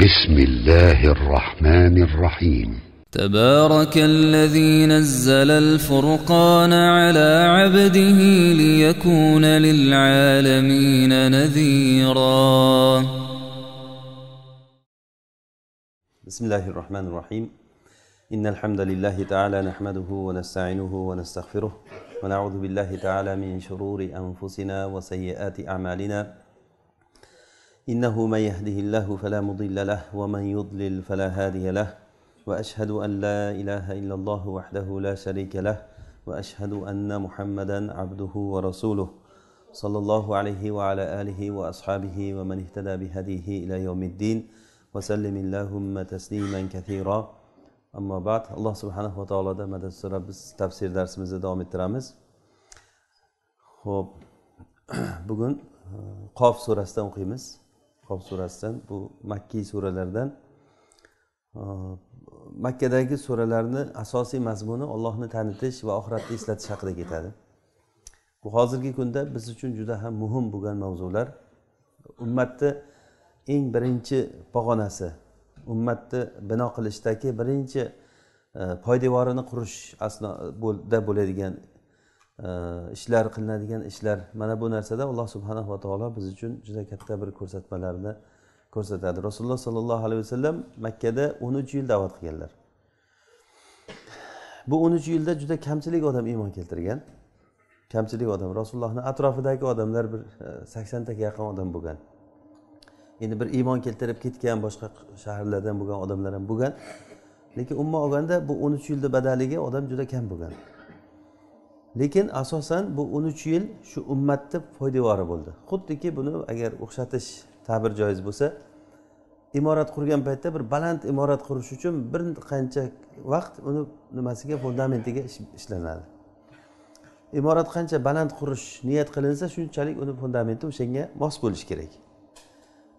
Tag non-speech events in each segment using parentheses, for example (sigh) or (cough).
بسم الله الرحمن الرحيم تبارك الذي نزل الفرقان على عبده ليكون للعالمين نذيرا بسم الله الرحمن الرحيم إن الحمد لله تعالى نحمده ونستعينه ونستغفره ونعوذ بالله تعالى من شرور أنفسنا وسيئات أعمالنا إنه من يهده الله فلا مضل له ومن يضلل فلا هادي له وأشهد أن لا إله إلا الله وحده لا شريك له وأشهد أن محمدا عبده ورسوله صلى الله عليه وعلى آله وأصحابه ومن اهتدى بهديه إلى يوم الدين وسلم اللهم تسليما كثيرا أما بعد الله سبحانه وتعالى مدد سورة تفسير درس دوام ettiramiz ho'p bugun قاف سورة استنقيمز ashob surasidan bu makkiy suralardan makkadagi suralarni asosiy mazmuni ollohni tanitish va oxiratni eslatish haqida ketadi bu hozirgi kunda biz uchun juda ham muhim bo'lgan mavzular ummatni eng birinchi pog'onasi ummatni bino qilishdagi birinchi poydevorini qurish asnoda bo'ladigan ishlar qilinadigan ishlar mana bu narsada alloh subhanahu va taolo biz uchun juda katta bir ko'rsatmalarni ko'rsatadi rasululloh sollallohu alayhi vasallam makkada o'n uch yil da'vat qilganlar bu o'n uch yilda juda kamchilik odam iymon keltirgan kamchilik odam rasulullohni atrofidagi odamlar bir e, saksontaga yaqin odam bo'lgan endi bir iymon keltirib ketgan boshqa shaharlardan bo'lgan odamlar ham bo'lgan lekin umuman olganda bu o'n uch yilni badaliga odam juda kam bo'lgan lekin asosan bu o'n uch yil shu ummatni poydevori bo'ldi xuddiki buni agar o'xshatish ta'bir joiz bo'lsa imorat qurgan paytda bir baland imorat qurish uchun bir qancha vaqt uni nimasiga fundamentiga ishlanadi imorat qancha baland qurish niyat qilinsa shunchalik uni fundamenti o'shanga mos bo'lishi kerak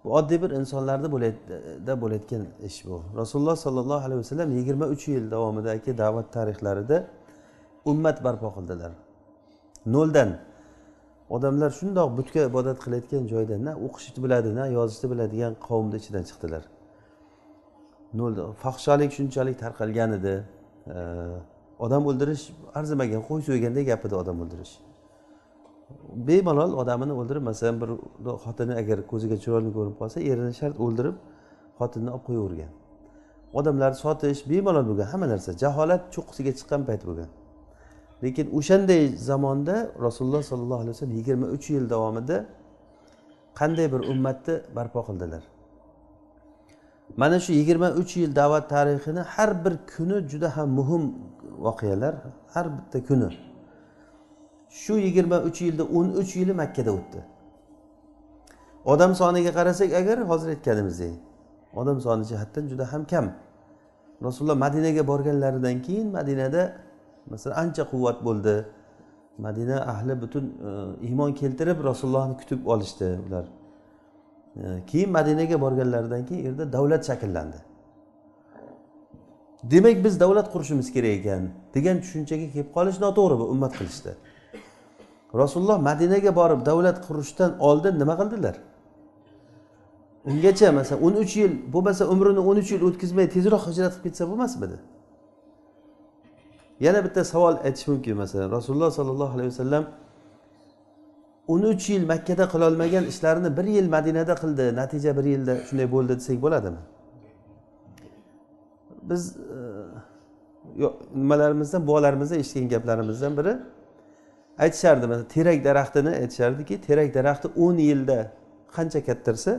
bu oddiy bir insonlarda bo'layotganda bo'layotgan ish bu rasululloh sollallohu alayhi vasallam yigirma uch yil davomidagi da'vat tarixlarida ummat barpo qildilar noldan odamlar shundoq butga ibodat qilayotgan joyda na o'qishni biladi na yozishni biladigan qavmni ichidan chiqdilar nolda fohishalik shunchalik tarqalgan edi odam o'ldirish arzimagan qo'y so'yganday gap edi odam o'ldirish bemalol odamini o'ldirib masalan bir xotini agar ko'ziga chiroyli ko'rinib qolsa erini shart o'ldirib xotinni olib qo'yavergan odamlarni sotish bemalol bo'lgan hamma narsa jaholat cho'qqisiga chiqqan payt bo'lgan lekin o'shanday zamonda rasululloh sollallohu alayhi vasallam yigirma uch yil davomida qanday bir ummatni barpo qildilar mana shu yigirma uch yil da'vat tarixini har bir kuni juda ham muhim voqealar har bitta kuni shu yigirma uch yilda o'n uch yili makkada o'tdi odam soniga qarasak agar hozir aytganimizdek odam soni jihatdan juda ham kam rasululloh madinaga borganlaridan keyin madinada masalan ancha quvvat bo'ldi madina ahli butun e, iymon keltirib rasulullohni kutib olishdi ular e, keyin madinaga borganlaridan keyin u yerda davlat shakllandi demak biz davlat qurishimiz kerak ekan degan tushunchaga kelib qolish noto'g'ri bu ummat qilishda rasululloh madinaga borib davlat qurishdan oldin nima qildilar ungacha masalan o'n uch yil bo'lmasa umrini o'n uch yil o'tkazmay tezroq hijrat qilib ketsa bo'lmasmidi yana bitta savol aytish mumkin masalan rasululloh sollallohu alayhi vasallam o'n uch yil makkada qilolmagan ishlarini bir yil madinada qildi natija bir yilda shunday bo'ldi desak bo'ladimi biz e, nimalarimizdan buvalarimizdan eshitgan gaplarimizdan biri aytishardi terak daraxtini aytishardiki terak daraxti o'n yilda qancha kattarsa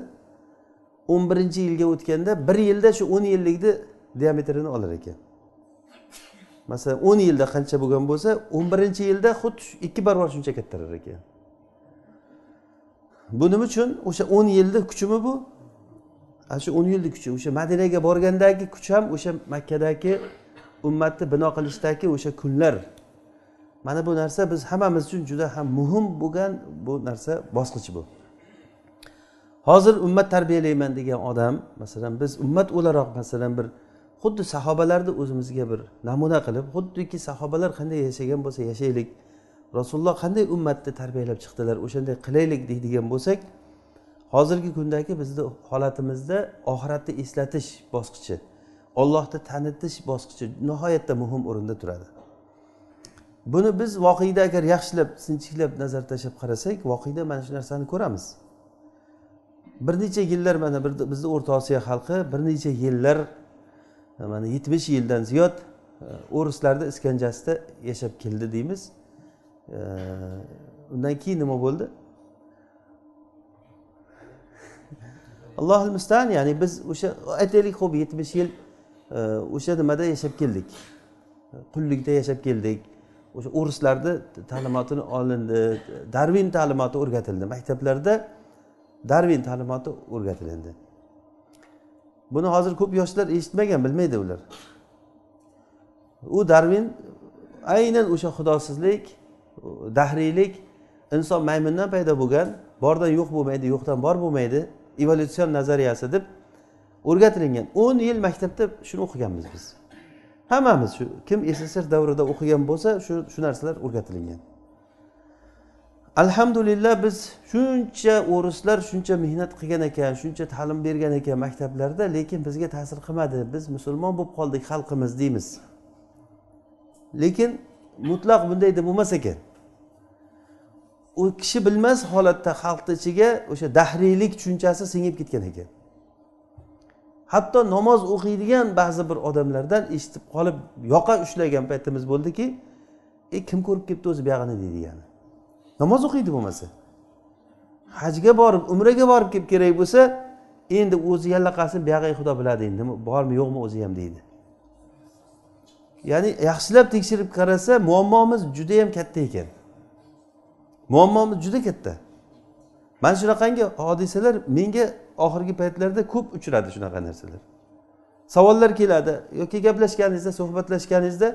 o'n birinchi yilga o'tganda bir yilda shu o'n yillikni diametrini olar ekan masalan o'n yilda qancha bo'lgan bo'lsa o'n birinchi yilda xuddi ikki barobar shuncha kattarar ekan bu nima uchun o'sha o'n yilni kuchimi bu ana shu o'n yilni kuchi o'sha madinaga borgandagi kuch ham o'sha makkadagi ummatni bino qilishdagi o'sha kunlar mana bu narsa biz hammamiz uchun juda ham muhim bo'lgan bu narsa bosqich bu hozir ummat tarbiyalayman degan odam masalan biz ummat o'laroq masalan bir xuddi sahobalarni o'zimizga bir namuna qilib xuddiki sahobalar qanday yashagan bo'lsa yashaylik rasululloh qanday ummatni tarbiyalab chiqdilar o'shanday qilaylik deydigan bo'lsak hozirgi kundagi bizni holatimizda oxiratni eslatish bosqichi ollohni tanitish bosqichi nihoyatda muhim o'rinda turadi buni biz voqeda agar yaxshilab sinchiklab nazar tashlab qarasak voqeda mana shu narsani ko'ramiz bir necha yillar mana bizni o'rta osiyo xalqi bir necha yillar mana yetmish yildan ziyod e, o'rislarni iskanjasida yashab keldi deymiz e, undan keyin nima bo'ldi (laughs) allohil mustan ya'ni biz o'sha aytaylik ho'p yetmish yil e, o'sha nimada yashab keldik qullikda yashab keldik o'sha o'rislarni ta'limotini olindi darvin ta'limoti o'rgatildi maktablarda darvin ta'limoti o'rgatilindi buni hozir ko'p yoshlar eshitmagan bilmaydi ular u darvin aynan o'sha xudosizlik dahriylik inson maymundan paydo bo'lgan bordan yo'q bo'lmaydi yo'qdan bor bo'lmaydi evolyutsion nazariyasi deb o'rgatilingan o'n yil maktabda shuni o'qiganmiz biz hammamiz shu kim sssr davrida o'qigan bo'lsa shu shu narsalar o'rgatilingan alhamdulillah biz shuncha o'rislar shuncha mehnat qilgan ekan shuncha ta'lim bergan ekan maktablarda lekin bizga ta'sir qilmadi biz musulmon bo'lib qoldik xalqimiz deymiz lekin mutlaq bunday deb bo'lmas ekan u kishi bilmas holatda xalqni ichiga o'sha dahriylik tushunchasi singib ketgan ekan hatto namoz o'qiydigan ba'zi bir odamlardan eshitib qolib yoqa ushlagan paytimiz bo'ldiki e kim ko'rib kelibdi o'zi buyog'ini deydigani namoz o'qiydi bo'lmasa hajga borib umraga borib kelib kerak bo'lsa endi o'zi yallaqasini buyog'i xudo biladi endi bormi yo'qmi o'zi ham deydi ya'ni yaxshilab tekshirib qarasa muammomiz judayam katta ekan muammomiz juda katta mana shunaqangi hodisalar menga oxirgi paytlarda ko'p uchradi shunaqa narsalar savollar keladi yoki gaplashganingizda suhbatlashganingizda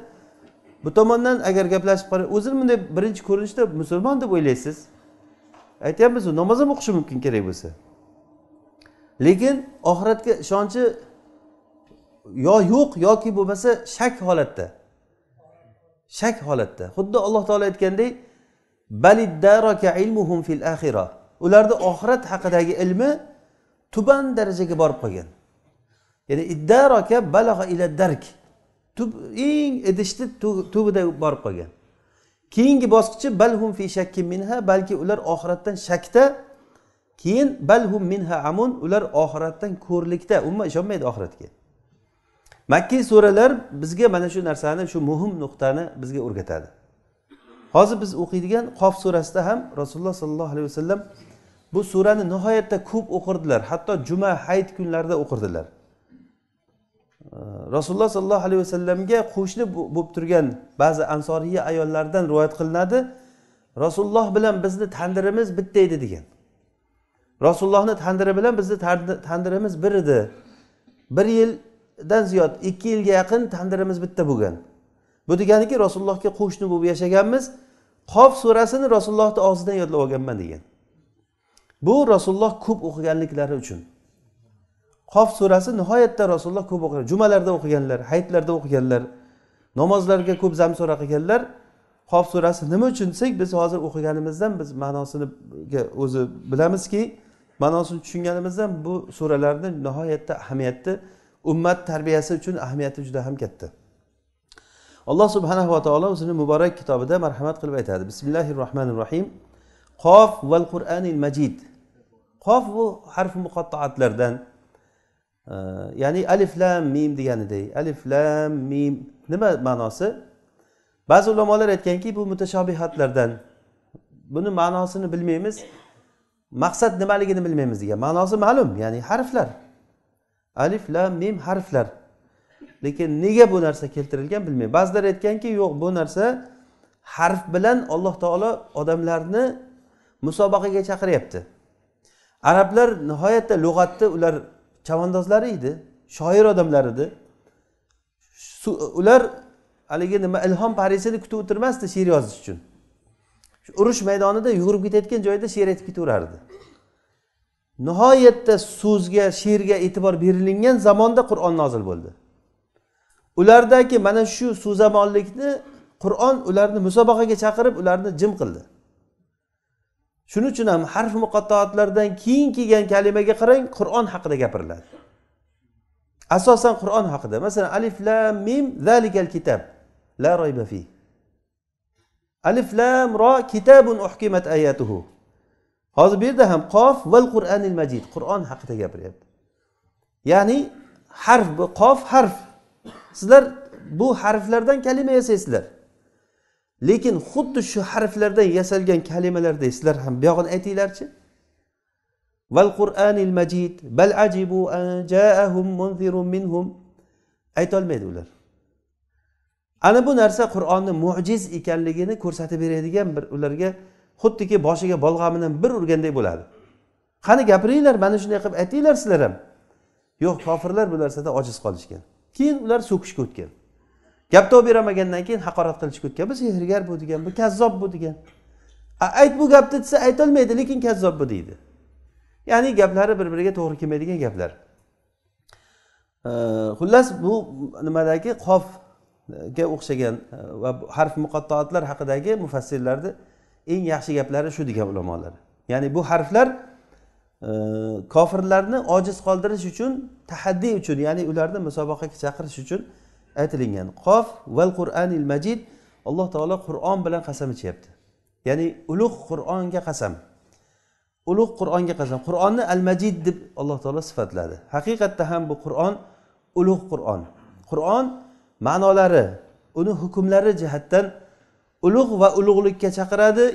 bu tomondan agar gaplashib qarang o'zini bunday birinchi ko'rinishda musulmon deb o'ylaysiz aytyapmiz namoz ham o'qishi mumkin kerak bo'lsa lekin oxiratga ishonchi yo yo'q yoki bo'lmasa shak holatda shak holatda xuddi alloh taolo aytganday ilmuhum fil ularni oxirat haqidagi ilmi tuban darajaga borib qolgan ya'ni iddaroka balag'a ila dark tub eng idishni tubida borib qolgan keyingi bosqichi balhum fi shakki minha balki ular oxiratdan shakda keyin balhum minha amun ular oxiratdan ko'rlikda umuman ishonmaydi oxiratga makki suralar bizga mana shu narsani shu muhim nuqtani bizga o'rgatadi hozir biz o'qiydigan qof surasida ham rasululloh sollallohu alayhi vasallam bu surani nihoyatda ko'p o'qirdilar hatto juma hayit kunlarida o'qirdilar rasululloh sollallohu alayhi vasallamga qo'shni bo'lib turgan ba'zi ansoriy ayollardan rivoyat qilinadi rasululloh bilan bizni tandirimiz bitta edi degan rasulullohni tandiri bilan bizni tandirimiz bir edi bir yildan ziyod ikki yilga yaqin tandirimiz bitta bo'lgan bu deganiki rasulullohga qo'shni bo'lib yashaganmiz qof surasini rasulullohni og'zidan yodlab olganman degan bu rasululloh ko'p o'qiganliklari uchun qof surasi nihoyatda rasululloh ko'p o'qigan jumalarda o'qiganlar hayitlarda o'qiganlar namozlarga ko'p zamsura qilganlar qof surasi nima uchun desak biz hozir o'qiganimizdan biz ma'nosini o'zi bilamizki ma'nosini tushunganimizdan bu suralarni nihoyatda ahamiyati ummat tarbiyasi uchun ahamiyati juda ham katta alloh subhanahu va taolo o'zini muborak kitobida marhamat qilib aytadi bismillahi rohmanir rohim qof val qur'anil majid qof bu harfi muqattoatlardan ya'ni alif lam mim deganiday alif lam mim nima ma'nosi ba'zi ulamolar aytganki bu mutashobihatlardan buni ma'nosini bilmaymiz maqsad nimaligini bilmaymiz degan ma'nosi ma'lum ya'ni harflar alif lam mim harflar lekin nega bu narsa keltirilgan bilmayman ba'zilar aytganki yo'q bu narsa harf bilan alloh taolo odamlarni musobaqaga chaqiryapti arablar nihoyatda lug'atni ular chavandozlari edi shoir odamlar edi ular haligi nima ilhom parisini kutib o'tirmasdi she'r yozish uchun urush maydonida yugurib ketayotgan joyida she'r aytib ketaverardi nihoyatda so'zga she'rga e'tibor berilingan zamonda qur'on nozil bo'ldi ulardagi mana shu so'zamonlikni qur'on ularni musobaqaga chaqirib ularni jim qildi shuning uchun ham harf muqattoatlardan keyin kelgan kalimaga qarang qur'on haqida gapiriladi asosan qur'on haqida masalan alif lam mim zalikal kitab la royba fi alif lam ro kitabun uhkimat ayatuhu hozir bu yerda ham qof val qur'anil majid qur'on haqida gapiryapti ya'ni harf bu qof harf sizlar bu harflardan kalima yasaysizlar lekin xuddi shu harflardan yasalgan kalimalarda sizlar ham buyog'ini aytinglarchi val qur'anil majid bal ajibu an jaahum munzirun minhum aytolmaydi ular ana bu narsa qur'onni mo'jiz ekanligini ko'rsatib beradigan bir ularga xuddiki boshiga bolg'amidan bir urganday bo'ladi qani gapiringlar mana shunday qilib aytinglar sizlar ham yo'q kofirlar bu narsada ojiz qolishgan keyin ular so'kishga o'tgan gap topib beramagandan keyin haqorat qilishga o'tgan bu sehrgar bu degan bu kazzob bu degan ayt bu gapni desa aytolmaydi lekin kazzob bu deydi ya'ni gaplari bir biriga to'g'ri kelmaydigan gaplar e, xullas bu nimadagi qofga o'xshagan e, va harf muqattoatlar haqidagi mufassirlarni eng yaxshi gaplari shu degan ulamolar ya'ni bu harflar e, kofirlarni ojiz qoldirish uchun tahaddiy uchun ya'ni ularni musobaqaga chaqirish uchun aytilingan qof val qur'anil majid alloh taolo qur'on bilan qasam ichyapti ya'ni ulug' qur'onga qasam ulug' qur'onga qasam qur'onni al majid deb alloh taolo sifatladi haqiqatda ham bu qur'on ulug' qur'on qur'on ma'nolari uni hukmlari jihatdan ulug' va ulug'likka chaqiradi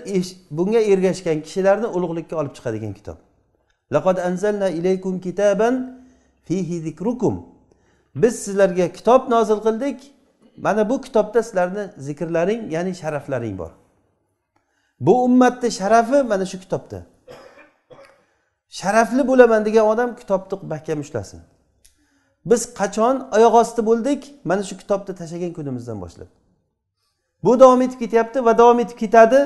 bunga ergashgan kishilarni ulug'likka olib chiqadigan kitob laqad anzalna ilaykum kitaban fihi zikrukum biz sizlarga kitob nozil qildik mana bu kitobda sizlarni zikrlaring ya'ni sharaflaring bor bu ummatni sharafi mana shu kitobda sharafli bo'laman degan odam kitobni mahkam ushlasin biz qachon oyoq osti bo'ldik mana shu kitobni tashlagan kunimizdan boshlab bu davom etib ketyapti va davom etib ketadi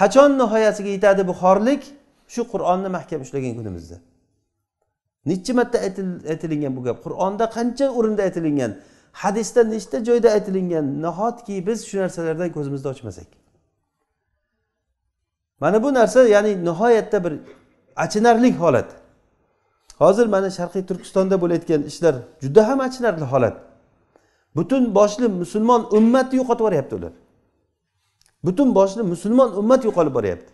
qachon nihoyasiga yetadi bu xorlik shu qur'onni mahkam ushlagan kunimizda nechi marta aytilingan bu gap qur'onda qancha o'rinda aytilingan hadisda nechta joyda aytilingan nahotki biz shu narsalardan ko'zimizni ochmasak mana bu narsa ya'ni nihoyatda bir achinarli holat hozir mana sharqiy turkistonda bo'layotgan ishlar juda ham achinarli holat butun boshli musulmon ummatni yo'qotib yuboryapti ular butun boshli musulmon ummat yo'qolib boryapti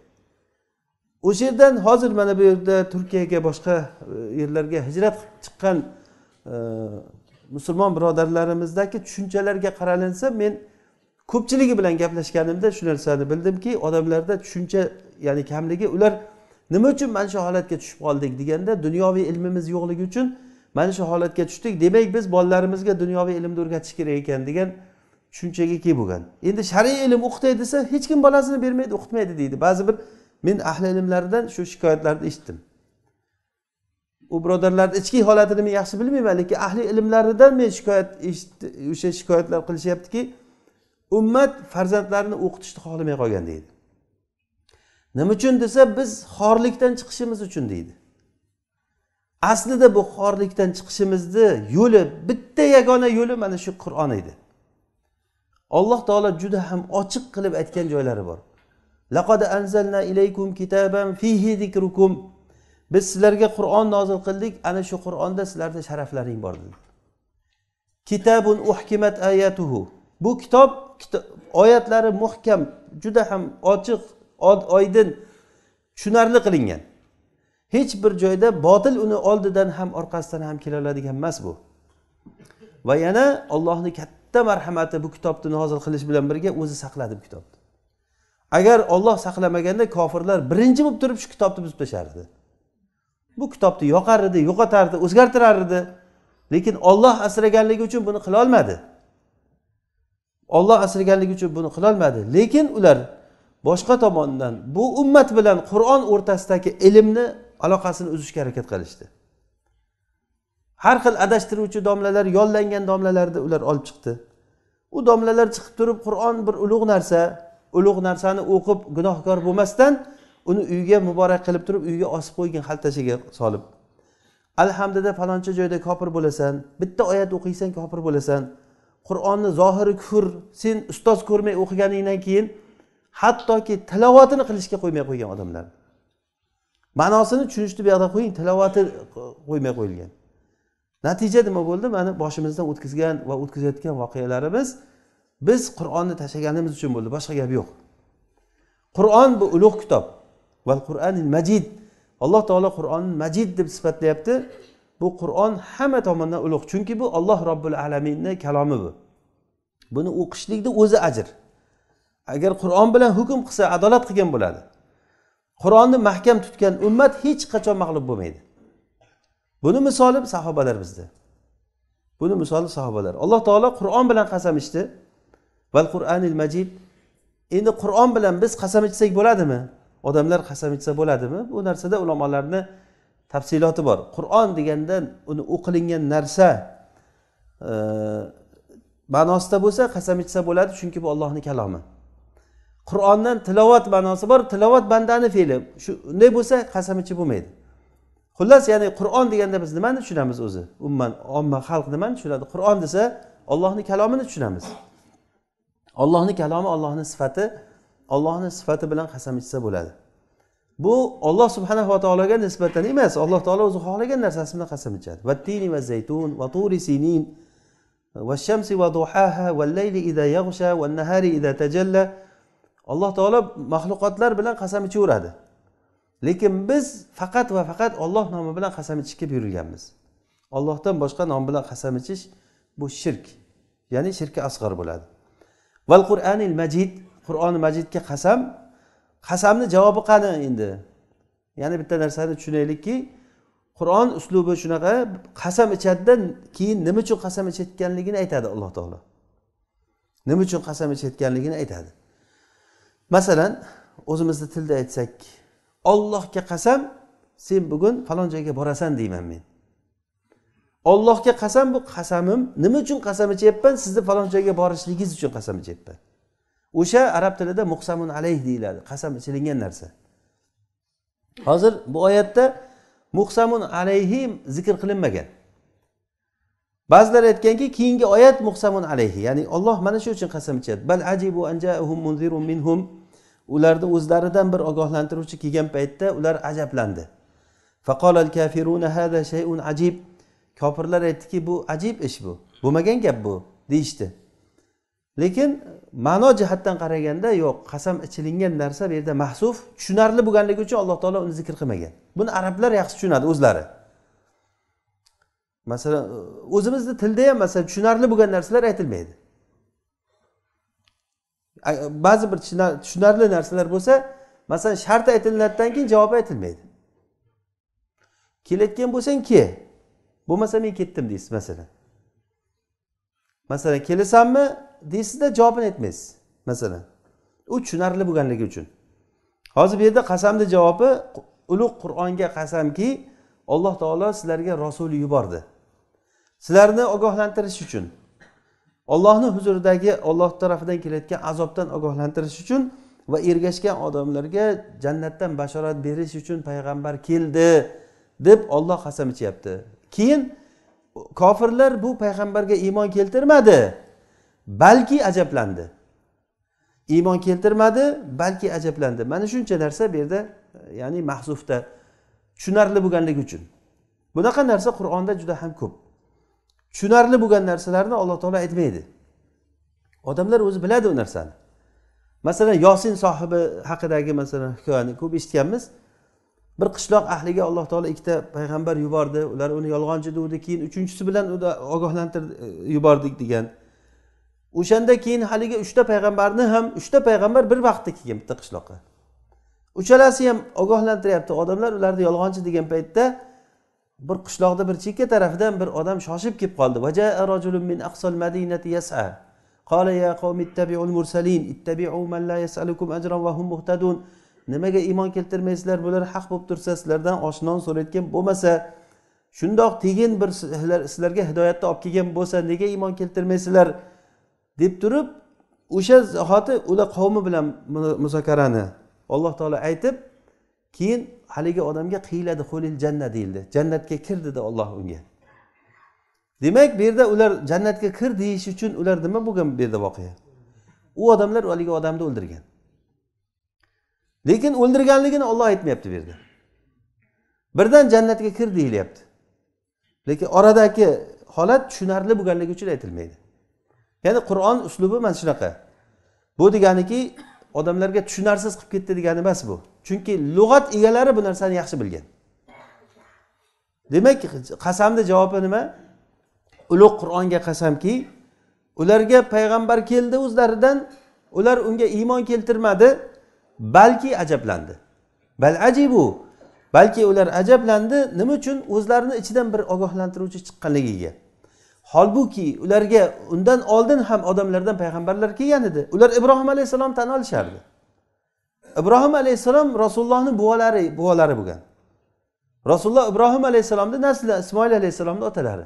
o'sha yerdan hozir mana bu yerda turkiyaga boshqa e, yerlarga hijrat qilib chiqqan e, musulmon birodarlarimizdagi tushunchalarga qaralinsa men ko'pchiligi bilan gaplashganimda shu narsani bildimki odamlarda tushuncha ya'ni kamligi ular nima uchun mana shu holatga tushib qoldik deganda dunyoviy ilmimiz yo'qligi uchun mana shu holatga tushdik demak biz bolalarimizga dunyoviy ilmni o'rgatish kerak ekan degan tushunchaga kelib bo'lgan endi shar'iy ilm o'qitay desa hech kim bolasini bermaydi o'qitmaydi deydi ba'zi bir men ahli ilmlardan shu shikoyatlarni eshitdim u birodarlarni ichki holatini men yaxshi bilmayman lekin ahli ilmlaridan men shikoyat eshitdi o'sha shikoyatlar qilishyaptiki ummat farzandlarini o'qitishni xohlamay qolgan deydi nima uchun desa biz xorlikdan chiqishimiz uchun deydi aslida bu xorlikdan chiqishimizni yo'li bitta yagona yo'li mana shu qur'on edi alloh taolo juda ham ochiq qilib aytgan joylari bor laqad anzalna ilaykum kitaban fihi zikrukum biz sizlarga qur'on nozil qildik ana shu qur'onda sizlarni sharaflaring bor dedi kitabun uhkimat ayatuhu bu kitob oyatlari muhkam juda ham ochiq oydin tushunarli qilingan hech bir joyda botil uni oldidan ham orqasidan ham kela oladigan emas bu va yana ollohni katta marhamati bu kitobni nozil qilish bilan birga o'zi saqladi bu kitobni agar olloh saqlamaganda kofirlar birinchi bo'lib turib shu kitobni buzib tashlardi bu kitobni yoqar edi yo'qotardi o'zgartirar edi lekin olloh asraganligi uchun buni qilolmadi olloh asraganligi uchun buni qilolmadi lekin ular boshqa tomondan bu ummat bilan qur'on o'rtasidagi ilmni aloqasini uzishga harakat qilishdi har xil adashtiruvchi domlalar yollangan domlalarni ular olib chiqdi u domlalar chiqib turib qur'on bir ulug' narsa ulug' narsani o'qib gunohkor bo'lmasdan uni uyga muborak qilib turib uyga osib qo'ygin xaltasiga solib alhamdida faloncha joyda kofir bo'lasan bitta oyat o'qiysan kofir bo'lasan qur'onni zohiri kufr sen ustoz ko'rmay o'qiganingdan keyin hattoki tilovatini qilishga qo'ymay qo'ygan odamlar ma'nosini tushunishni bu yoqda qo'ying tilovati qo'ymay qo'yilgan natija nima bo'ldi mana boshimizdan o'tkazgan va o'tkazayotgan voqealarimiz biz qur'onni tashlaganimiz uchun bo'ldi boshqa gap yo'q qur'on bu ulug' kitob va qur'anil majid alloh taolo qur'onni majid deb sifatlayapti bu qur'on hamma tomondan ulug' chunki bu alloh robbil alaminni kalomi bu buni o'qishlikni o'zi ajr agar qur'on bilan hukm qilsa adolat qilgan bo'ladi qur'onni mahkam tutgan ummat hech qachon mag'lub bo'lmaydi buni misoli sahobalar bizda buni misoli sahobalar alloh taolo qur'on bilan qasam ichdi val qur'anil majid endi qur'on bilan biz qasam ichsak bo'ladimi odamlar qasam ichsa bo'ladimi bu narsada ulamolarni tafsiloti bor qur'on deganda uni o'qilingan narsa e, ma'nosida bo'lsa qasam ichsa bo'ladi chunki bu ollohni kalomi qur'ondan tilovat ma'nosi bor tilovat bandani fe'li shunday bo'lsa qasam ichib bo'lmaydi xullas ya'ni qur'on deganda biz nimani tushunamiz o'zi umuman omma xalq nimani tushunadi qur'on desa ollohni kalomini tushunamiz ollohni kalomi ollohni sifati ollohni sifati bilan qasam ichsa bo'ladi bu olloh subhanava taologa nisbatan emas alloh taolo o'zi xohlagan narsasi bilan qasam ichadi vattini va zaytun va turi sinin va layli والليل إذا va nahari إذا tajalla alloh taolo maxluqotlar bilan qasam ichaveradi lekin biz faqat va faqat olloh nomi bilan qasam ichishga buyurilganmiz ollohdan boshqa nom bilan qasam ichish bu shirk ya'ni shirki asg'ar bo'ladi val qur'anil majid qur'oni majidga qasam qasamni javobi qani endi yana bitta narsani tushunaylikki qur'on uslubi shunaqa qasam ichadida keyin nima uchun qasam ichayotganligini aytadi alloh taolo nima uchun qasam ichayotganligini aytadi masalan o'zimizni tilda aytsak ollohga qasam sen bugun falon joyga borasan deyman men ollohga qasam bu qasamim nima uchun qasam ichyapman sizni falon joyga borishligingiz uchun qasam ichyapman o'sha arab tilida muhsamun alayh deyiladi qasam ichilingan narsa hozir bu oyatda muhsamun alayhi zikr qilinmagan ba'zilar aytganki keyingi oyat muhsamun alayhi ya'ni olloh mana shu uchun qasam ichadi ularni o'zlaridan bir ogohlantiruvchi kelgan paytda ular ajablandi kofirlar aytdiki bu ajib ish bu bo'lmagan gap bu deyishdi lekin ma'no jihatdan qaraganda yo'q qasam ichilingan narsa bu yerda mahsuf tushunarli bo'lganligi uchun alloh taolo uni zikr qilmagan buni arablar yaxshi tushunadi o'zlari masalan o'zimizni tilda ham masalan tushunarli bo'lgan narsalar aytilmaydi ba'zi bir tushunarli narsalar bo'lsa masalan shart aytilinadidan keyin javob aytilmaydi kelayotgan bo'lsang kel bo'lmasa men ketdim deysiz masalan masalan kelasanmi deysizda javobini aytmaysiz masalan u tushunarli bo'lganligi uchun hozir bu yerda qasamni javobi ulug' qur'onga qasamki alloh taolo sizlarga rasul yubordi sizlarni ogohlantirish uchun ollohni huzuridagi olloh tarafidan kelayotgan azobdan ogohlantirish uchun va ergashgan odamlarga jannatdan bashorat berish uchun payg'ambar keldi deb olloh qasam ichyapti keyin kofirlar bu payg'ambarga iymon keltirmadi balki ajablandi iymon keltirmadi balki ajablandi mana shuncha narsa bu yerda ya'ni mahzufda tushunarli bo'lganligi uchun bunaqa narsa qur'onda juda ham ko'p tushunarli bo'lgan narsalarni alloh taolo aytmaydi odamlar o'zi biladi u narsani masalan yosin sohibi haqidagi masalan hikoyani ko'p eshitganmiz bir qishloq ahliga alloh taolo ikkita payg'ambar yubordi ular uni yolg'onchi degdi keyin uchinchisi bilan ogohlantirdi e, yubordik degan o'shanda keyin haligi uchta payg'ambarni ham uchta payg'ambar bir vaqtda kelgan bitta qishloqqa uchalasi ham ogohlantiryapti odamlar ularni yolg'onchi degan paytda bir qishloqni bir chekka tarafidan bir odam shoshib kelib qoldi qala ya qavmi ittabi'ul mursalin ittabi'u man la yas'alukum ajran wa hum muhtadun nimaga iymon keltirmaysizlar bular haq bo'lib tursa sizlardan oshnon so'rayotgan bo'lmasa shundoq tegin bir sizlarga hidoyatni olib kelgan bo'lsa nega iymon keltirmaysizlar deb turib o'sha zahoti ular qavmi bilan muzokarani alloh taolo aytib keyin haligi odamga qiyiladi xulil janna deyildi jannatga kir dedi olloh unga demak bu yerda ular jannatga kir deyish uchun ular nima bo'lgan bu yerda voqea u odamlar haligi odamni o'ldirgan lekin o'ldirganligini olloh aytmayapti bu yerda birdan jannatga kir deyilyapti lekin oradagi holat tushunarli bo'lganligi uchun aytilmaydi ya'ni qur'on uslubi mana shunaqa bu deganiki odamlarga tushunarsiz qilib ketdi degani emas bu chunki lug'at egalari bu narsani yaxshi bilgan demak qasamni javobi nima ulug' qur'onga qasamki ularga payg'ambar keldi o'zlaridan ular unga iymon keltirmadi balki ajablandi bal ajibu balki ular ajablandi nima uchun o'zlarini ichidan bir ogohlantiruvchi chiqqanligiga holbuki ularga undan oldin ham odamlardan payg'ambarlar kelgan edi ular ibrohim alayhissalom tan olishardi ibrohim alayhissalom rasulullohni buvalari buvalari bo'lgan rasululloh ibrohim alayhissalomni nasli ismoil alayhissalomni otalari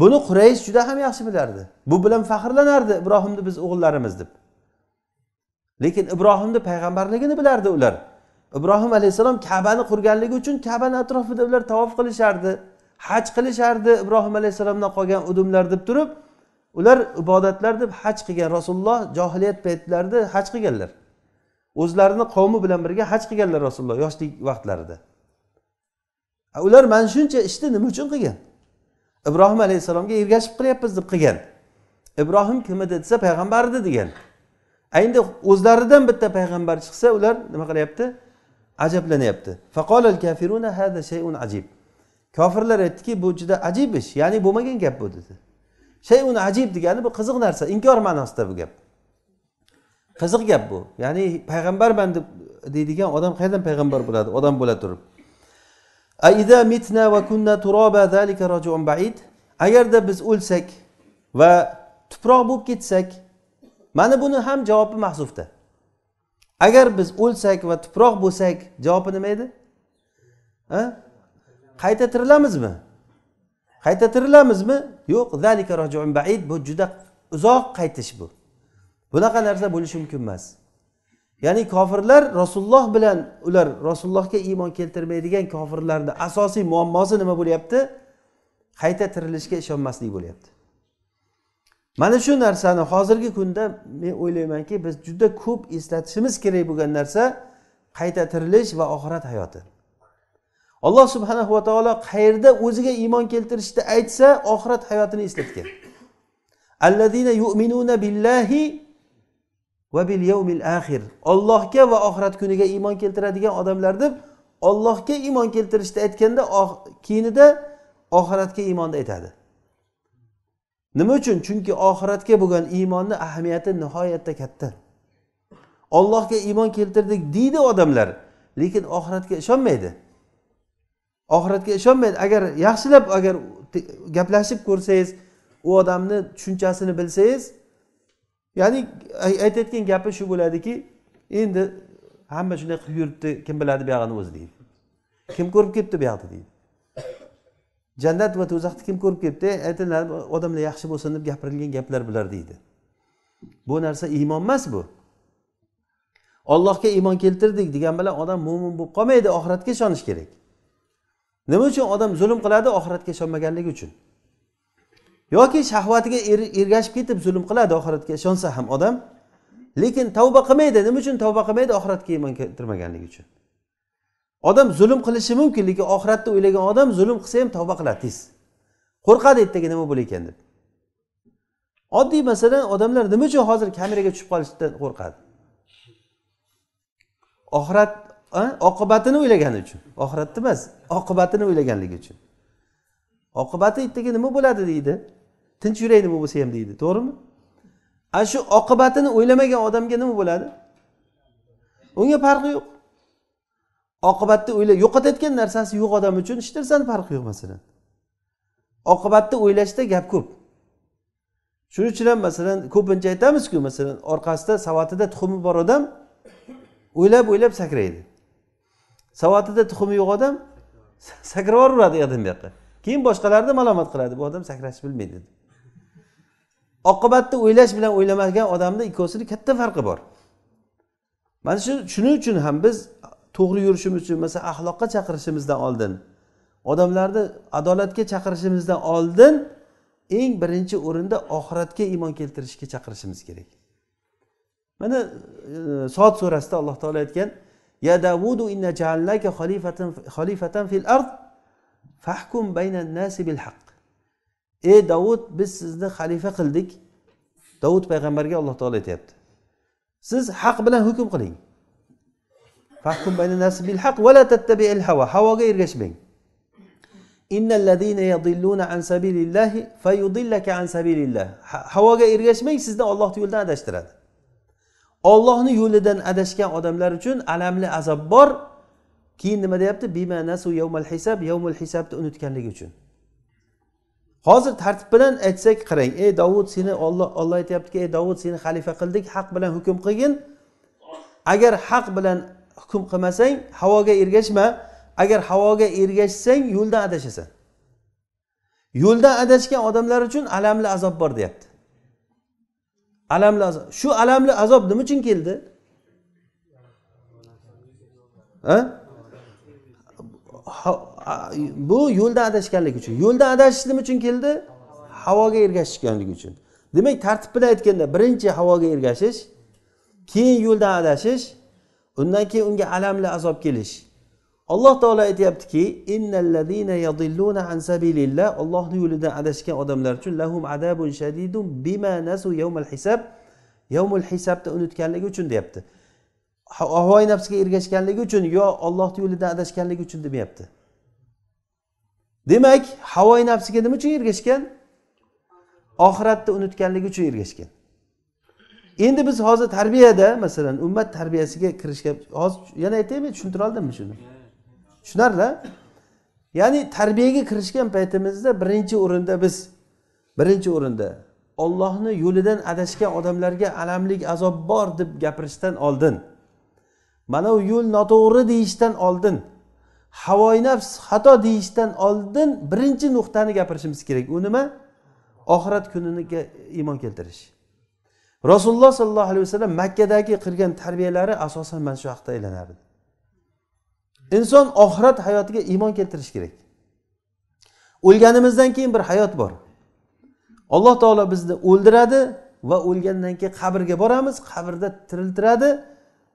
buni quraysh juda ham yaxshi bilardi bu bilan faxrlanardi ibrohimni biz o'g'illarimiz deb lekin ibrohimni payg'ambarligini bilardi ular ibrohim alayhissalom kabani qurganligi uchun kabani atrofida ular tavof qilishardi haj qilishardi ibrohim alayhissalomdan qolgan udumlar deb turib ular ibodatlar deb haj qilgan rasululloh johiliyat paytlarida haj qilganlar o'zlarini qavmi bilan birga haj qilganlar rasululloh yoshlik vaqtlarida ular mana shuncha ishni nima uchun qilgan ibrohim alayhissalomga ergashib qilyapmiz deb qilgan ibrohim kim edi desa payg'ambar edi degan endi o'zlaridan bitta payg'ambar chiqsa ular nima qilyapti ajablanyapti faqolal kafiruna hada shayun ajib kofirlar aytdiki bu juda ajib ish ya'ni bo'lmagan gap bu dedi shayun ajib degani bu qiziq narsa inkor ma'nosida bu gap qiziq gap bu ya'ni payg'ambarman deb deydigan odam qayerdan payg'ambar bo'ladi odam bo'la turib mitna va kunna turoba zalika rajun baid agarda biz o'lsak va tuproq bo'lib ketsak mana buni ham javobi mahzufda agar biz o'lsak va tuproq bo'lsak javobi nima edi qayta tirilamizmi qayta tirilamizmi yo'q zalika baid bu juda uzoq qaytish bu bunaqa narsa bo'lishi mumkin emas ya'ni kofirlar rasululloh bilan ular rasulullohga iymon keltirmaydigan kofirlarni asosiy muammosi nima bo'lyapti qayta tirilishga ishonmaslik bo'lyapti mana shu narsani hozirgi kunda men o'ylaymanki biz juda ko'p eslatishimiz kerak bo'lgan narsa qayta tirilish va oxirat hayoti alloh subhana va taolo qayerda o'ziga iymon keltirishni aytsa oxirat hayotini eslatgan allazina yu'minuna billahi va bil yawmil axir ollohga va oxirat kuniga iymon keltiradigan odamlar deb ollohga iymon keltirishni aytganda keyinida oxiratga iymonni aytadi nima uchun chunki oxiratga bo'lgan iymonni ahamiyati nihoyatda katta ollohga iymon keltirdik deydi odamlar lekin oxiratga ishonmaydi oxiratga ishonmaydi agar yaxshilab agar gaplashib ko'rsangiz u odamni tushunchasini bilsangiz ya'ni aytayotgan gapi shu bo'ladiki endi hamma shunday qilib yuribdi kim biladi buyog'ini o'zi deydi kim ko'rib kelibdi bu deydi jannat va do'zaxni kim ko'rib kelibdi aytiladi odamlar yaxshi bo'lsin deb gapirilgan gaplar bular deydi bu narsa iymon emas bu ollohga iymon keltirdik degan bilan odam mo'min bo'lib qolmaydi oxiratga ishonish kerak nima uchun odam zulm qiladi oxiratga ishonmaganligi uchun yoki shahvatiga er, ergashib ketib zulm qiladi oxiratga ishonsa ham odam lekin tavba qilmaydi nima uchun tavba qilmaydi oxiratga iymon keltirmaganligi uchun odam zulm qilishi mumkin lekin oxiratni o'ylagan odam zulm qilsa ham tavba qiladi tez qo'rqadi ertaga nima bo'lar ekan deb oddiy masalan odamlar nima uchun hozir kameraga tushib qolishdan qo'rqadi oxirat oqibatini o'ylagani uchun oxiratni emas oqibatini o'ylaganligi uchun oqibati ertaga nima bo'ladi deydi tinch yuray nima bo'lsa ham deydi to'g'rimi ana shu oqibatini o'ylamagan odamga nima bo'ladi unga farqi yo'q oqibatni o'ylab yo'qotayotgan narsasi yo'q odam uchun hech narsani farqi yo'q masalan oqibatni o'ylashda gap ko'p shuning uchun ham masalan ko'pincha aytamizku masalan orqasida savatida tuxumi bor odam o'ylab o'ylab sakraydi savatida tuxumi yo'q odam (laughs) sakrab uyoqdan bu yoqqa keyin boshqalarni malomat qiladi bu odam sakrashni bilmaydi oqibatni o'ylash bilan o'ylamagan odamni ikkovsini katta farqi bor mana shu shuning uchun ham biz to'g'ri yurishimiz uchun masalan axloqqa chaqirishimizdan oldin odamlarni adolatga chaqirishimizdan oldin eng birinchi o'rinda oxiratga iymon keltirishga chaqirishimiz kerak mana e, soat surasida alloh taolo aytgan ya davudu inna ja'alnaka xalifatan khalifatan fil ard fahkum baynan nasi bil haqq ey davud biz sizni xalifa qildik davud payg'ambarga alloh taolo aytyapti siz haq bilan hukm qiling havoga ergashmang havoga ergashmang sizni ollohni yo'lidan adashtiradi ollohni yo'lidan adashgan odamlar uchun alamli azob bor keyin nima deyapti hisab yawmul hisabni unutganligi uchun hozir tartib bilan aytsak qarang ey dovud seni olloh olloh aytyaptiki ey dovud seni xalifa qildik haq bilan hukm qilgin agar haq bilan hukm qilmasang havoga ergashma agar havoga ergashsang yo'ldan adashasan yo'ldan adashgan odamlar uchun alamli azob bor deyapti alamli azob shu alamli azob nima uchun keldi bu yo'ldan adashganlik uchun yo'ldan adashish nima uchun keldi havoga ergashishganlik uchun demak tartib bilan aytganda birinchi havoga ergashish keyin yo'ldan adashish undan keyin unga alamli azob kelish alloh taolo aytyaptiki ollohni yo'lidan adashgan odamlar uchun lahum adabun shadidun bima nasu yawmal hisab yavmul hisabni unutganligi uchun deyapti havoyi nafsga ergashganligi uchun yo ollohni yo'lidan adashganligi uchun demayapti demak havoyi nafsiga nima uchun ergashgan oxiratni unutganligi uchun ergashgan endi biz hozir tarbiyada masalan ummat tarbiyasiga kirishga hozir yana aytaymi tushuntira oldimmi shuni tushunarlar ya'ni tarbiyaga kirishgan paytimizda birinchi o'rinda biz birinchi o'rinda ollohni yo'lidan adashgan odamlarga alamlik azob bor deb gapirishdan oldin mana u yo'l noto'g'ri deyishdan oldin havoyi nafs xato deyishdan oldin birinchi nuqtani gapirishimiz kerak u nima oxirat kuniga iymon keltirish rasululloh sollallohu alayhi vasallam makkadagi qilgan tarbiyalari asosan mana shu haqda aylanardi inson oxirat hayotiga iymon keltirish kerak o'lganimizdan keyin bir hayot bor alloh taolo bizni o'ldiradi va o'lgandan keyin qabrga boramiz qabrda tiriltiradi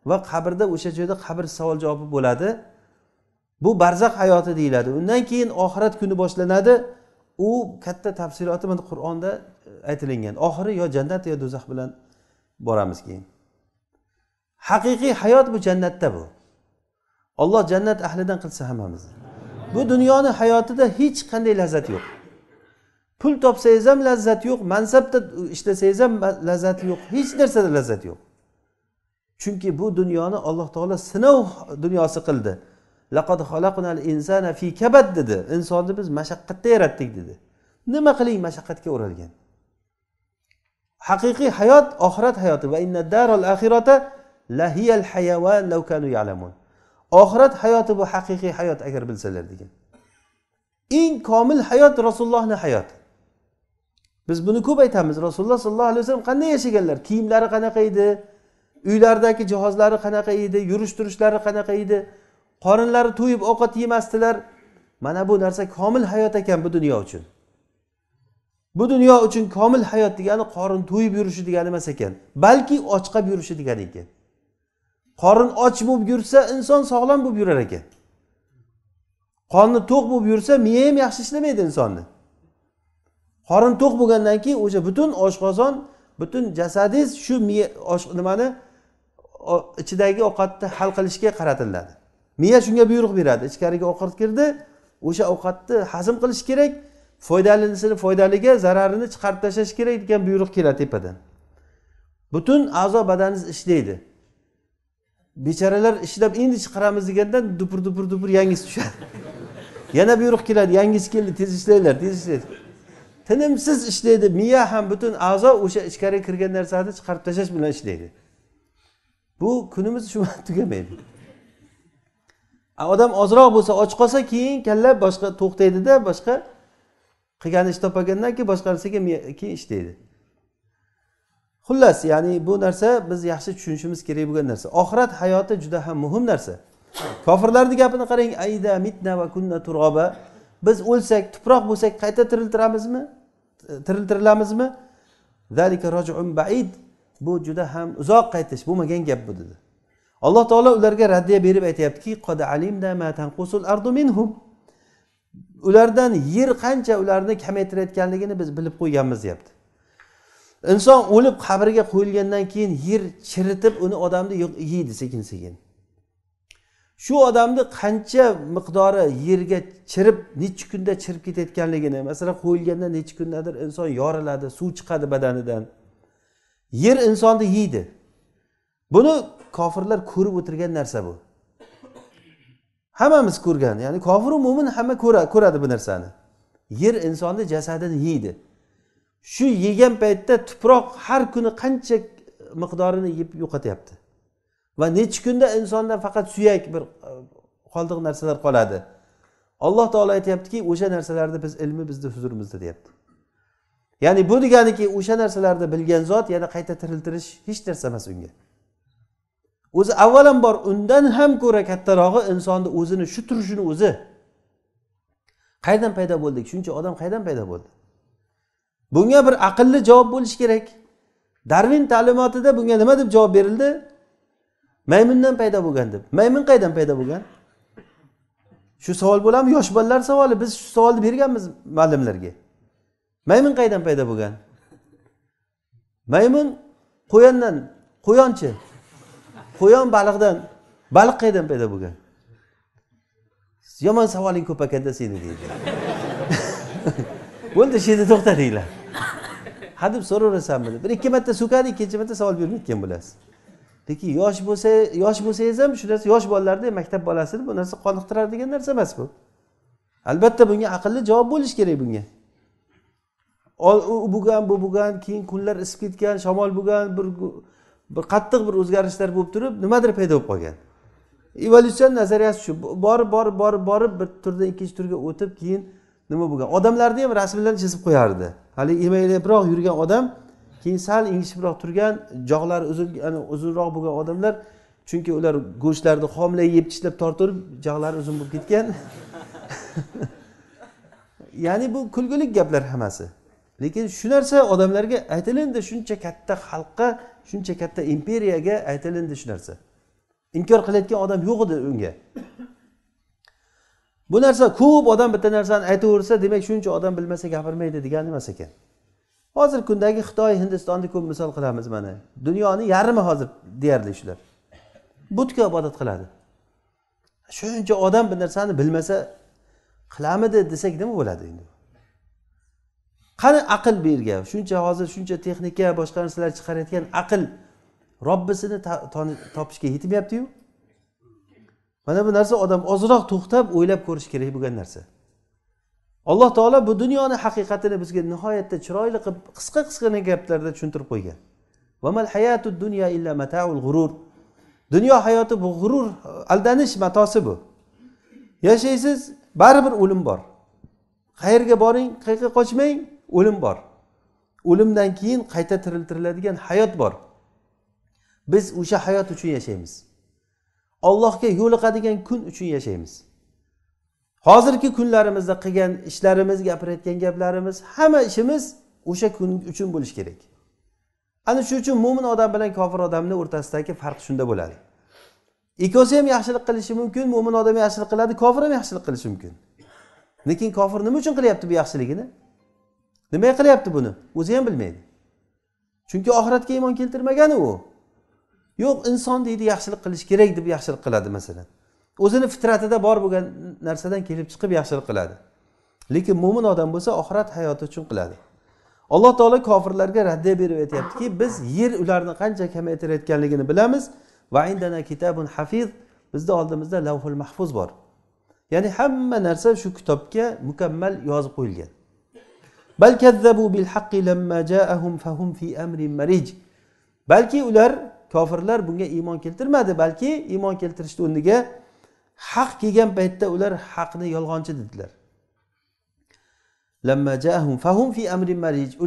va qabrda o'sha joyda qabr savol javobi bo'ladi bu barzax hayoti deyiladi undan keyin oxirat kuni boshlanadi u katta tafsiloti mana qur'onda aytilingan oxiri yo jannat yo do'zax bilan boramiz keyin haqiqiy hayot bu jannatda bu olloh jannat ahlidan qilsa hammamizni bu dunyoni hayotida hech qanday lazzat yo'q pul topsangiz ham lazzat yo'q mansabda ishlasangiz ham lazzati yo'q hech narsada lazzat yo'q chunki bu dunyoni alloh taolo sinov dunyosi qildi laqad xalaqnal fi kabad dedi insonni biz mashaqqatda yaratdik dedi nima qiling mashaqqatga o'ralgan haqiqiy hayot oxirat hayoti va innaddarul axirata lahiyal hayavan kanu yalamun oxirat hayoti bu haqiqiy hayot agar bilsalar degan eng komil hayot rasulullohni hayoti biz buni ko'p aytamiz rasululloh sollallohu alayhi vasallam qanday yashaganlar kiyimlari qanaqa edi uylaridagi jihozlari qanaqa edi yurish turishlari qanaqa edi qorinlari to'yib ovqat yemasdilar mana bu narsa komil hayot ekan bu dunyo uchun bu dunyo uchun komil hayot degani qorin to'yib yurishi degani emas ekan balki och qolib yurishi degani ekan qorin och bo'lib yursa inson sog'lom bo'lib yurar ekan qorni to'q bo'lib yursa miya ham yaxshi ishlamaydi insonni qorin to'q bo'lgandan keyin o'sha butun oshqozon butun jasadingiz shu miya nimani ichidagi ovqatni hal qilishga qaratiladi miya shunga buyruq beradi ichkariga ovqat kirdi o'sha ovqatni hazm qilish kerak foydalisini foydaliga zararini chiqarib tashlash kerak degan buyruq keladi tepadan butun a'zo badaningiz ishlaydi bechoralar ishlab endi chiqaramiz deganda dupur dupur dupur yangisi tushadi (laughs) yana buyruq keladi yangisi keldi tez ishlanglar tez ishlanglar tinimsiz ishlaydi miya ham butun a'zo o'sha ichkariga kirgan narsani chiqarib tashlash bilan ishlaydi bu kunimiz shu bilan (laughs) tugamaydi odam ozroq bo'lsa och qolsa keyin kalla boshqa to'xtaydida boshqa qilgan ish topolgandan keyin narsaga keyin ishlaydi xullas ya'ni bu narsa biz yaxshi tushunishimiz kerak bo'lgan narsa oxirat hayoti juda ham muhim narsa kofirlarni gapini qarang ayda mitna va kunna turoba biz o'lsak tuproq bo'lsak qayta tiriltiramizmi tiriltirilamizmi baid bu juda ham uzoq qaytish bo'lmagan gap bu dedi alloh taolo ularga raddiya berib aytyaptiki ulardan yer qancha ularni kamaytirayotganligini biz bilib qo'yganmiz deyapti inson o'lib qabrga qo'yilgandan keyin yer chiritib uni odamni yeydi sekin sekin shu odamni qancha miqdori yerga chirib necha kunda chirib ketayotganligini masalan qo'yilganda necha kundadir inson yoriladi suv chiqadi badanidan yer insonni yeydi buni kofirlar ko'rib o'tirgan narsa bu hammamiz ko'rgan ya'ni kofiru mo'min hamma ko'radi bu narsani yer insonni jasadini yeydi shu yegan paytda tuproq har kuni qancha miqdorini yeb yo'qotyapti va necha kunda insondan faqat suyak bir e, qoldiq narsalar qoladi alloh taolo aytyaptiki o'sha narsalarni biz ilmi bizni huzurimizda deyapti ya'ni bu deganiki o'sha narsalarni bilgan zot yana qayta tiriltirish hech narsa emas unga o'zi avvalambor undan ham ko'ra kattarog'i insonni o'zini shu turishini o'zi qayerdan paydo bo'ldik shuncha odam qayerdan paydo bo'ldi bunga bir aqlli javob bo'lishi kerak darvin ta'limotida bunga nima deb javob berildi maymundan paydo bo'lgan deb maymun qayerdan paydo bo'lgan shu savol bo'ladimi yosh bolalar savoli biz shu savolni berganmiz muallimlarga maymun qayerdan paydo bo'lgan maymun qo'yondan qo'yonchi quyon baliqdan baliq qayerdan paydo bo'lgan yomon savoling ko'p ekanda seni deydi (laughs) bo'ldi shu yerda to'xta deydilar hadeb so'raverasanmi bir ikki marta so'kadi ikkinchi marta savol bermayotgan bo'lasiz lekin yosh bo'lsa yosh bo'lsangiz ham shu narsa yosh bolalarda maktab bolasini bu narsa qoniqtiradigan narsa emas bu albatta bunga aqlli javob bo'lishi kerak bunga u bo'lgan bu bo'lgan keyin kunlar isib ketgan shamol bo'lgan bir bir qattiq bir o'zgarishlar bo'lib turib nimadir paydo bo'lib qolgan evolyutsion nazariyasi shu borib borib borib borib bir turdan ikkinchi turga o'tib keyin nima bo'lgan odamlarni ham rasmlarni chizib qo'yardi haligi emaylabroq yurgan odam keyin sal ingichibroq turgan jog'lari uzun uzunroq bo'lgan odamlar chunki ular go'shtlarni homila yeb tishlab tortib jag'lari uzun bo'lib ketgan (laughs) ya'ni bu kulgulik gaplar hammasi lekin shu narsa odamlarga aytilindi shuncha katta xalqqa shuncha katta imperiyaga aytilindi shu narsa inkor qilayotgan odam yo'q edi unga bu narsa ko'p odam bitta narsani aytaversa demak shuncha odam bilmasa gapirmaydi degani emas ekan hozirgi kundagi xitoy hindistonni ko'p misol qilamiz mana dunyoni yarmi hozir deyarli shular butga ibodat qiladi shuncha odam bir narsani bilmasa qilamidi desak nima bo'ladi endi qani aql bu yerga shuncha hozir shuncha texnika boshqa narsalar chiqarayotgan aql robbisini topishga yetmayaptiyu mana bu narsa odam ozroq to'xtab o'ylab ko'rishi kerak bo'lgan narsa alloh taolo bu dunyoni haqiqatini bizga nihoyatda chiroyli qilib qisqa qisqagina gaplarda tushuntirib qo'ygan vamal hayatu dunyo illa mataul g'urur dunyo hayoti bu g'urur aldanish matosi bu yashaysiz baribir o'lim bor qayerga boring qayerga qochmang o'lim bor o'limdan keyin qayta tiriltiriladigan hayot bor biz o'sha hayot uchun yashaymiz ollohga yo'liqadigan kun uchun yashaymiz hozirgi kunlarimizda qilgan ishlarimiz gapirayotgan gaplarimiz hamma ishimiz o'sha kun uchun bo'lishi kerak ana shuning uchun mo'min odam bilan kofir odamni o'rtasidagi farq shunda bo'ladi ikkovsi ham yaxshilik qilishi mumkin mo'min odam yaxshilik qiladi kofir ham yaxshilik qilishi mumkin lekin kofir nima uchun qilyapti bu yaxshiligini nimaga qilyapti buni o'zi ham bilmaydi chunki oxiratga iymon keltirmagani u yo'q inson deydi yaxshilik qilish kerak deb yaxshilik qiladi masalan o'zini fitratida bor bo'lgan narsadan kelib chiqib yaxshilik qiladi lekin mo'min odam bo'lsa oxirat hayoti uchun qiladi alloh taolo kofirlarga raddiya berib aytyaptiki biz yer ularni qancha kamaytirayotganligini bilamiz va indana kitabun hafiz bizni oldimizda lavhul mahfuz bor ya'ni hamma narsa shu kitobga mukammal yozib qo'yilgan balki ular kofirlar bunga iymon keltirmadi balki iymon keltirishni o'rniga haq kelgan paytda ular haqni yolg'onchi dedilar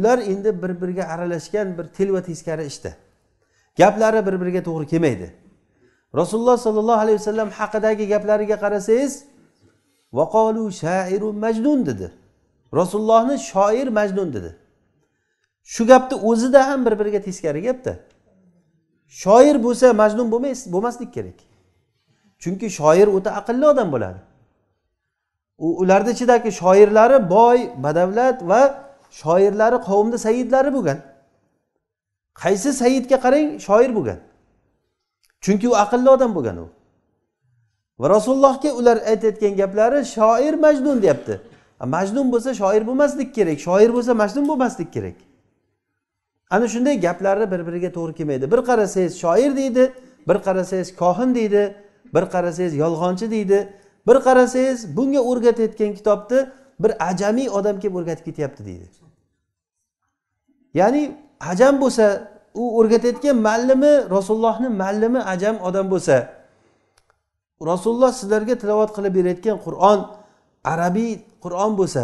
ular endi bir biriga aralashgan bir telva teskari ishda gaplari bir biriga to'g'ri kelmaydi rasululloh sollallohu alayhi vasallam haqidagi gaplariga qarasangiz vaqolu shairu majnun dedi rasulullohni shoir majnun dedi shu gapni o'zida ham bir biriga teskari gapda shoir bo'lsa majnun bo'lmas bo'lmaslik kerak chunki shoir o'ta aqlli odam bo'ladi u ularni ichidagi shoirlari boy badavlat va shoirlari qavmda saidlari bo'lgan qaysi saidga qarang shoir bo'lgan chunki u aqlli odam bo'lgan u va rasulullohga ular aytayotgan gaplari shoir majnun deyapti majnun bo'lsa shoir bo'lmaslik kerak shoir bo'lsa majnun bo'lmaslik kerak ana shunday gaplari bir biriga to'g'ri kelmaydi bir qarasangiz shoir deydi bir qarasangiz kohin deydi bir qarasangiz yolg'onchi deydi bir qarasangiz bunga o'rgatayotgan kitobni bir ajamiy odam kelib o'rgatib ketyapti deydi ya'ni ajam bo'lsa u o'rgatayotgan muallimi rasulullohni muallimi ajam odam bo'lsa rasululloh sizlarga tilovat qilib berayotgan qur'on arabiy qur'on bo'lsa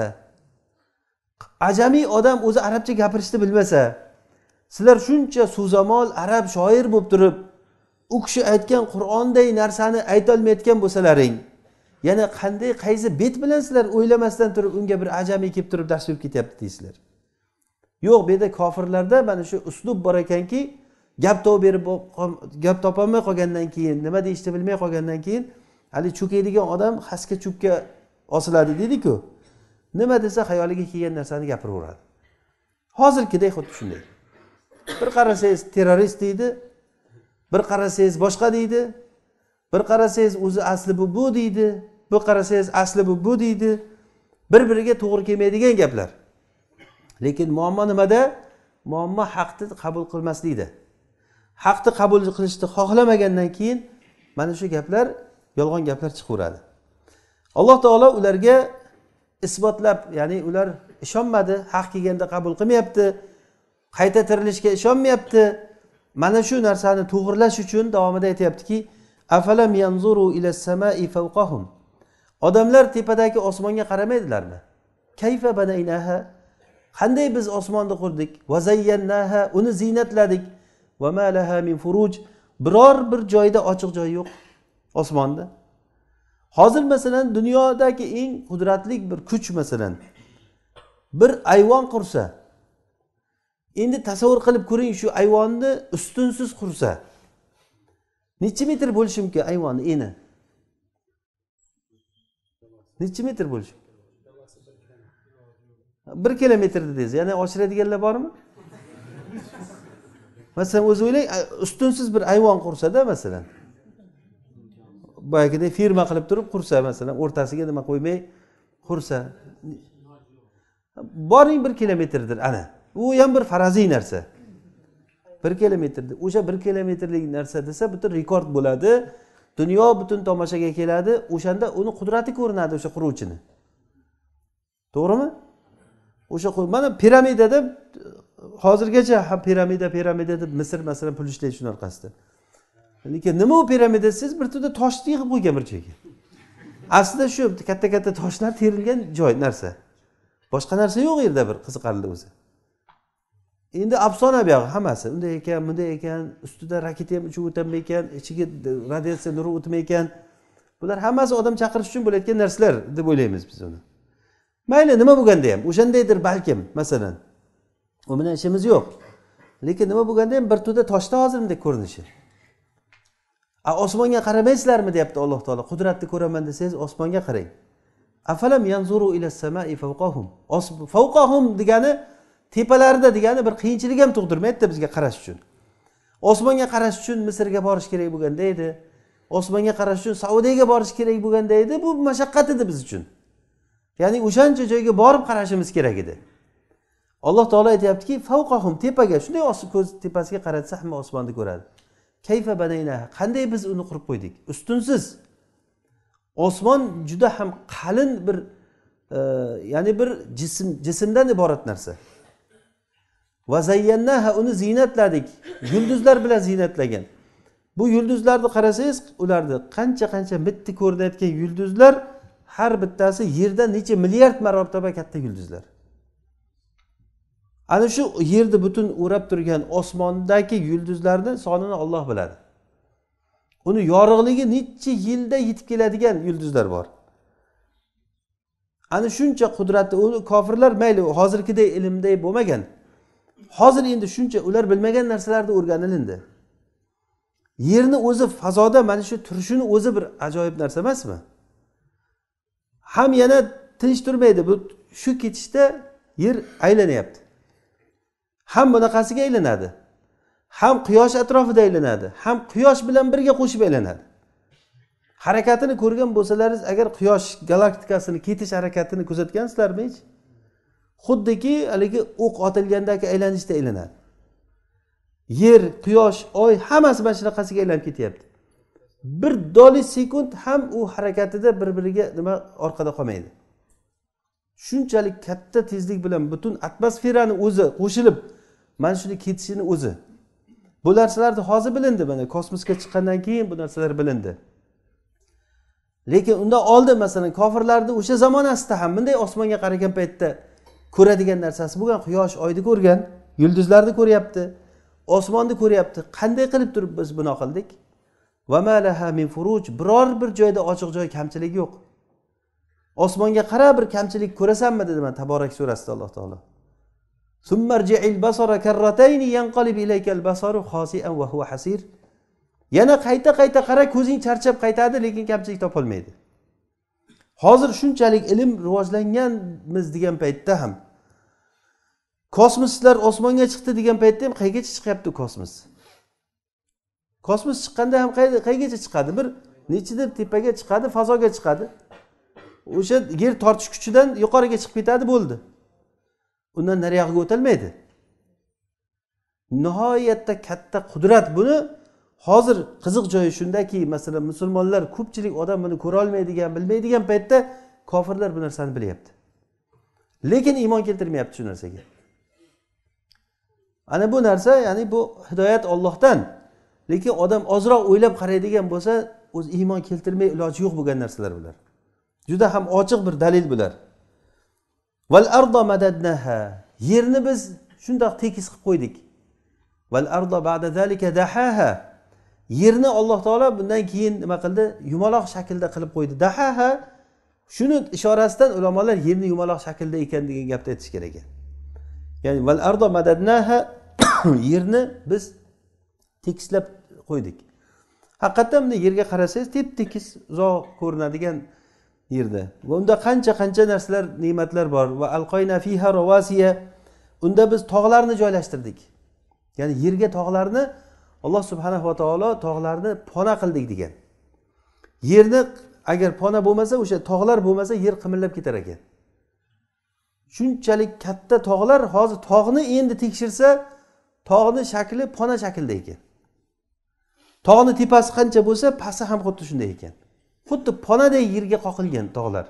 ajamiy odam o'zi arabcha gapirishni bilmasa sizlar shuncha so'zamol arab shoir bo'lib turib u kishi aytgan qur'onday narsani aytolmayotgan bo'lsalaring yana qanday qaysi bet bilan sizlar o'ylamasdan turib unga bir ajamiy kelib turib dars berib ketyapti deysizlar yo'q bu yerda kofirlarda mana shu uslub bor ekanki gap topib berib gap topolmay qolgandan keyin nima deyishni bilmay qolgandan keyin haligi cho'kaydigan odam xasga cho'pga osiladi deydiku nima desa xayoliga kelgan narsani gapiraveradi hozirgiday xuddi shunday bir qarasangiz terrorist deydi bir qarasangiz boshqa deydi bir qarasangiz o'zi asli bu bu deydi bir qarasangiz asli bu bu deydi bir biriga to'g'ri kelmaydigan gaplar lekin muammo nimada muammo haqni qabul qilmaslikda haqni qabul qilishni xohlamagandan keyin mana shu gaplar yolg'on gaplar chiqaveradi alloh taolo ularga isbotlab ya'ni ular ishonmadi haq kelganda qabul qilmayapti qayta tirilishga ishonmayapti mana shu narsani to'g'irlash uchun davomida aytyaptiki afalam yanzuru ila samai fawqahum odamlar tepadagi osmonga qaramaydilarmi kayfa banaynaha qanday biz osmonni qurdik va zayyannaha uni ziynatladik va ma laha min furuj biror bir joyda ochiq joy yo'q osmonda hozir masalan dunyodagi eng qudratli bir kuch masalan bir ayvon qursa endi tasavvur qilib ko'ring shu ayvonni ustunsiz qursa nechi metr bo'lishi mumkin ayvonni eni nechi metr bo'lishi bir kilometr dedingiz yana oshiradiganlar bormi masalan o'zi o'ylang ustunsiz bir ayvon qursada masalan boyagidek firma qilib turib qursa masalan o'rtasiga nima qo'ymay qursa boring bir kilometrdir ana u ham bir faraziy narsa bir kilometrdi o'sha bir kilometrlik narsa desa butun rekord bo'ladi dunyo butun tomoshaga keladi o'shanda uni qudrati ko'rinadi o'sha quruvchini to'g'rimi o'sha mana piramidada hozirgacha ham piramida piramida deb misr masalan pul ishlaydi shuni orqasida lekin nima u piramida desangiz bir turda toshni yig'ib qo'ygan bir joyga aslida shu katta katta toshlar terilgan joy narsa boshqa narsa yo'q u yerda bir qiziqarli o'zi endi afsona buyog'i hammasi unday ekan bunday ekan ustida raketa ham uchib o'tadimi ekan ichiga radiatsiya nuri o'tmay ekan bular hammasi odam chaqirish uchun bo'layotgan narsalar deb o'ylaymiz biz uni mayli nima bo'lganda ham o'shandaydir balkim masalan u bilan ishimiz yo'q lekin nima bo'lganda ham bir to'da toshda hozir bunday ko'rinishi a osmonga qaramaysizlarmi deyapti alloh taolo qudratni ko'raman desangiz osmonga qarang afalam yanzuru ila samai favqahum favqahum degani tepalarida degani bir qiyinchilik ham tug'dirmaydida bizga qarash uchun osmonga qarash uchun misrga borish kerak bo'lganda edi osmonga qarash uchun saudiyaga borish kerak bo'lganda edi bu mashaqqat edi biz uchun ya'ni o'shancha joyga borib qarashimiz kerak edi alloh taolo aytyaptiki favqahum tepaga shunday ko'z tepasiga qaratsa hamma osmonni ko'radi kayfa badayna qanday biz uni qurib qo'ydik ustunsiz osmon juda ham qalin bir e, ya'ni bir jism jismdan iborat narsa va zayyannaha uni ziynatladik yulduzlar bilan ziynatlagan bu yulduzlarni qarasangiz ularni qancha qancha mitti ko'rinayotgan yulduzlar har bittasi yerdan necha milliard marotaba katta yulduzlar ana shu yerni butun o'rab turgan osmondagi yulduzlarni sonini olloh biladi uni yorug'ligi necha yilda yetib keladigan yulduzlar bor ana shuncha qudrati uni kofirlar mayli hozirgiday ilmday bo'lmagan hozir endi shuncha ular bilmagan narsalarni o'rganilindi yerni o'zi fazoda mana shu turishini o'zi bir ajoyib narsa emasmi ham yana tinch turmaydi bu shu ketishda yer aylanyapti ham bunaqasiga aylanadi ham quyosh atrofida aylanadi ham quyosh bilan birga qo'shib aylanadi harakatini ko'rgan bo'lsalaringiz agar quyosh galaktikasini ketish harakatini kuzatgansizlarmi hech xuddiki haligi o'q otilgandagi aylanishda aylanadi yer quyosh oy hammasi mana shunaqasiga aylanib ketyapti bir doli sekund ham u harakatida bir biriga nima orqada qolmaydi shunchalik katta tezlik bilan butun atmosferani o'zi qo'shilib mana shuni ketishini o'zi bu narsalarni hozir bilindi mana kosmosga chiqqandan keyin bu narsalar bilindi lekin undan oldin masalan kofirlarni o'sha zamonasida ham bunday osmonga qaragan paytda ko'radigan narsasi bo'lgan quyosh oyni ko'rgan yulduzlarni ko'ryapti osmonni ko'ryapti qanday qilib turib biz buni qildik min furuj biror bir joyda ochiq joy kamchilik yo'q osmonga qara bir kamchilik ko'rasanmi dedi mana taborak surasida alloh taolo yana qayta qayta qara ko'zing charchab qaytadi lekin kamchilik topolmaydi hozir shunchalik ilm rivojlanganmiz degan paytda ham kosmoslar osmonga chiqdi degan paytda ham qaygacha chiqyapti kosmos kosmos chiqqanda ham qaygacha chiqadi bir nechidir tepaga chiqadi fazoga chiqadi o'sha yer tortish kuchidan yuqoriga chiqib ketadi bo'ldi undan nariyog'iga o'tolmaydi nihoyatda katta qudrat buni hozir qiziq joyi shundaki masalan musulmonlar ko'pchilik odam buni ko'rolmaydigan bilmaydigan paytda kofirlar bu narsani bilyapti lekin iymon keltirmayapti shu narsaga ana bu narsa ya'ni bu hidoyat ollohdan lekin odam ozroq o'ylab qaraydigan bo'lsa o'zi iymon keltirmay iloji yo'q bo'lgan narsalar bular juda ham ochiq bir dalil bular val ardo madadnaha yerni biz shundoq tekis qilib qo'ydik val ardo ba'da zalika dahaha yerni alloh taolo bundan keyin nima qildi yumaloq shaklda qilib qo'ydi dahaha shuni ishorasidan ulamolar yerni yumaloq shaklda ekan degan gapni aytish kerak ekan ya'ni val ardo madadnaha (coughs) yerni biz tekislab qo'ydik haqiqatdan bunday yerga qarasangiz tep tekis uzoq ko'rinadigan yerda va unda qancha qancha narsalar ne'matlar bor va alqoyna fiha ravasiya unda biz tog'larni joylashtirdik ya'ni yerga tog'larni alloh subhana va taolo tog'larni pona qildik degan yerni agar pona bo'lmasa o'sha tog'lar bo'lmasa yer qimillab ketar ekan shunchalik katta tog'lar hozir tog'ni endi tekshirsa tog'ni shakli pona shaklida ekan tog'ni tepasi qancha bo'lsa pasti ham xuddi shunday ekan xuddi ponaday yerga qoqilgan tog'lar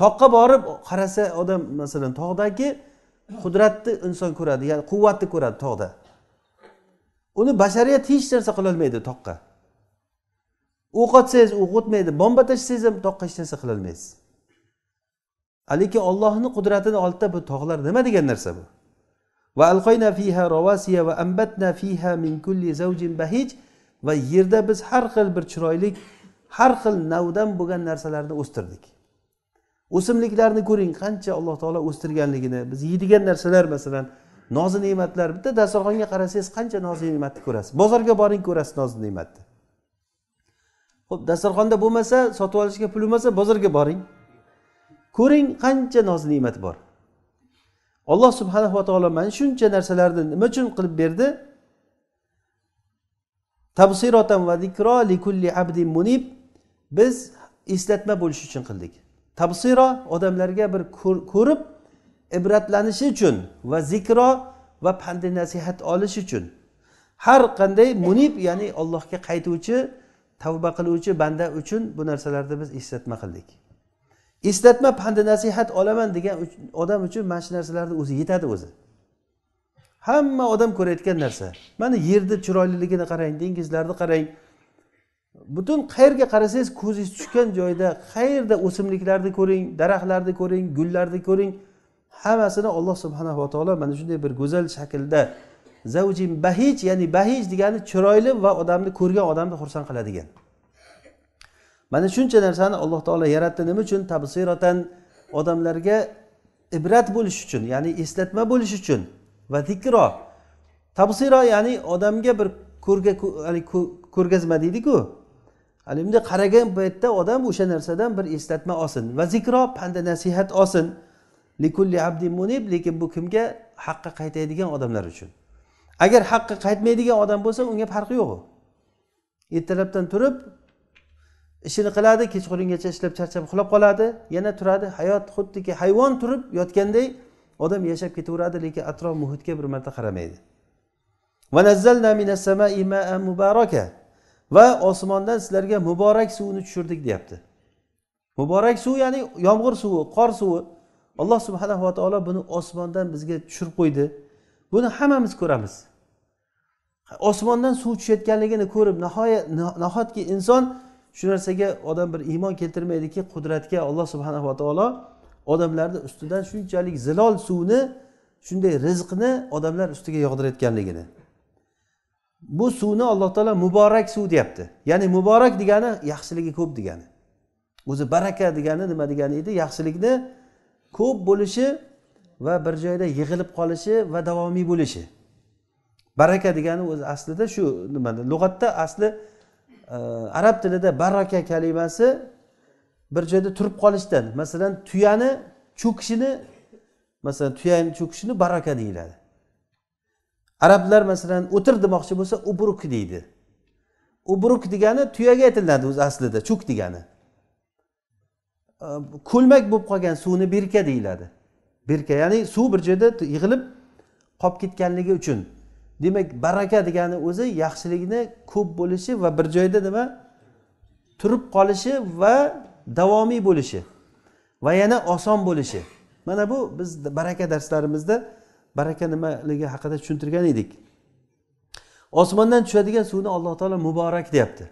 toqqa borib qarasa odam masalan tog'dagi qudratni inson ko'radi ya'ni quvvatni ko'radi tog'da uni bashariyat hech narsa qilolmaydi toqqa o'q otsangiz o'q o'tmaydi bomba tashlasangiz ham toqqa hech narsa qilolmaysiz lekin ollohni qudratini oldida bu tog'lar nima degan narsa bu va alqoyna fiha fiha min kulli zavjin bahij va yerda biz har xil bir chiroyli har xil navdan bo'lgan narsalarni o'stirdik o'simliklarni ko'ring qancha alloh taolo o'stirganligini biz yeydigan narsalar masalan nozi ne'matlar bitta dasturxonga qarasangiz qancha nozi ne'matni ko'rasiz bozorga boring ko'rasiz nozi ne'matni ho'p dasturxonda bo'lmasa sotib olishga pul bo'lmasa bozorga boring ko'ring qancha nozi ne'mat bor alloh subhanava taolo mana shuncha narsalarni nima uchun qilib berdi tabsirotan va zikro likulli abdi munib biz eslatma bo'lishi uchun qildik tabsiro odamlarga bir ko'rib ibratlanishi uchun va zikro va pandi nasihat olish uchun har qanday munib ya'ni allohga qaytuvchi tavba qiluvchi banda uchun bu narsalarni biz eslatma qildik eslatma pandi nasihat olaman degan odam uchun mana shu narsalarni o'zi yetadi o'zi hamma odam ko'rayotgan narsa mana yerni chiroyliligini qarang dengizlarni qarang butun qayerga qarasangiz ko'zingiz tushgan joyda qayerda o'simliklarni ko'ring daraxtlarni ko'ring gullarni ko'ring hammasini alloh subhanava taolo mana shunday bir go'zal shaklda zavjin bahij ya'ni bahij degani chiroyli va odamni ko'rgan odamni xursand qiladigan mana shuncha narsani alloh taolo yaratdi nima uchun tabsiratan odamlarga ibrat bo'lish uchun ya'ni eslatma bo'lish uchun va zikro tabsiro ya'ni odamga bir ko'rga ko'rgazma deydiku hali bunday qaragan paytda odam o'sha narsadan bir eslatma olsin va zikro panda nasihat olsin likulli abdi munib lekin bu kimga haqqa qaytaydigan odamlar uchun agar haqqa qaytmaydigan odam bo'lsa unga farqi yo'q u ertalabdan turib ishini qiladi kechqurungacha ishlab charchab uxlab qoladi yana turadi hayot xuddiki hayvon turib yotganday odam yashab ketaveradi lekin atrof muhitga bir marta qaramaydi va osmondan sizlarga muborak suvni tushirdik deyapti muborak suv ya'ni yomg'ir suvi qor suvi alloh subhanahu va taolo buni osmondan bizga tushirib qo'ydi buni hammamiz ko'ramiz osmondan suv tushayotganligini ko'rib nihoyat nahotki inson shu narsaga odam bir iymon keltirmaydiki qudratga alloh va taolo odamlarni ustidan shunchalik zilol suvni shunday rizqni odamlar ustiga yog'dirayotganligini bu suvni alloh taolo muborak suv deyapti ya'ni muborak degani yaxshiligi ko'p degani o'zi baraka degani nima degani edi yaxshilikni ko'p bo'lishi va bir joyda yig'ilib qolishi va davomiy bo'lishi baraka degani o'zi aslida shu nimada lug'atda asli e, arab tilida baraka kalimasi bir joyda turib qolishdan masalan tuyani cho'kishini masalan tuyani cho'kishini baraka deyiladi arablar masalan o'tir demoqchi bo'lsa ubruk deydi ubruk degani tuyaga aytiladi o'zi aslida cho'k degani ko'lmak bo'lib qolgan suvni birka deyiladi birka ya'ni suv bir joyda yig'ilib qolib ketganligi uchun demak baraka degani o'zi yaxshilikni ko'p bo'lishi va bir joyda nima turib qolishi va davomiy bo'lishi va yana oson bo'lishi mana bu biz baraka darslarimizda baraka nimaligi haqida tushuntirgan edik osmondan tushadigan suvni alloh taolo muborak deyapti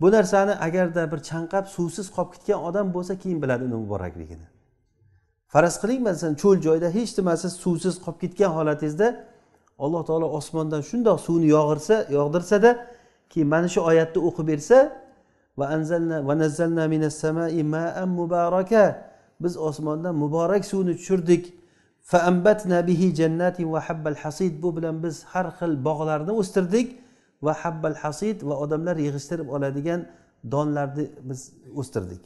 bu narsani agarda bir chanqab suvsiz qolib ketgan odam bo'lsa keyin biladi uni muborakligini faraz qiling masalan cho'l joyda hech nimasiz suvsiz qolib ketgan holatingizda alloh taolo osmondan shundoq suvni yog'irsa yog'dirsada keyin mana shu oyatni o'qib bersa biz osmondan muborak suvni tushirdik bu bilan biz har xil bog'larni o'stirdik va habbal hasid va odamlar yig'ishtirib oladigan donlarni biz o'stirdik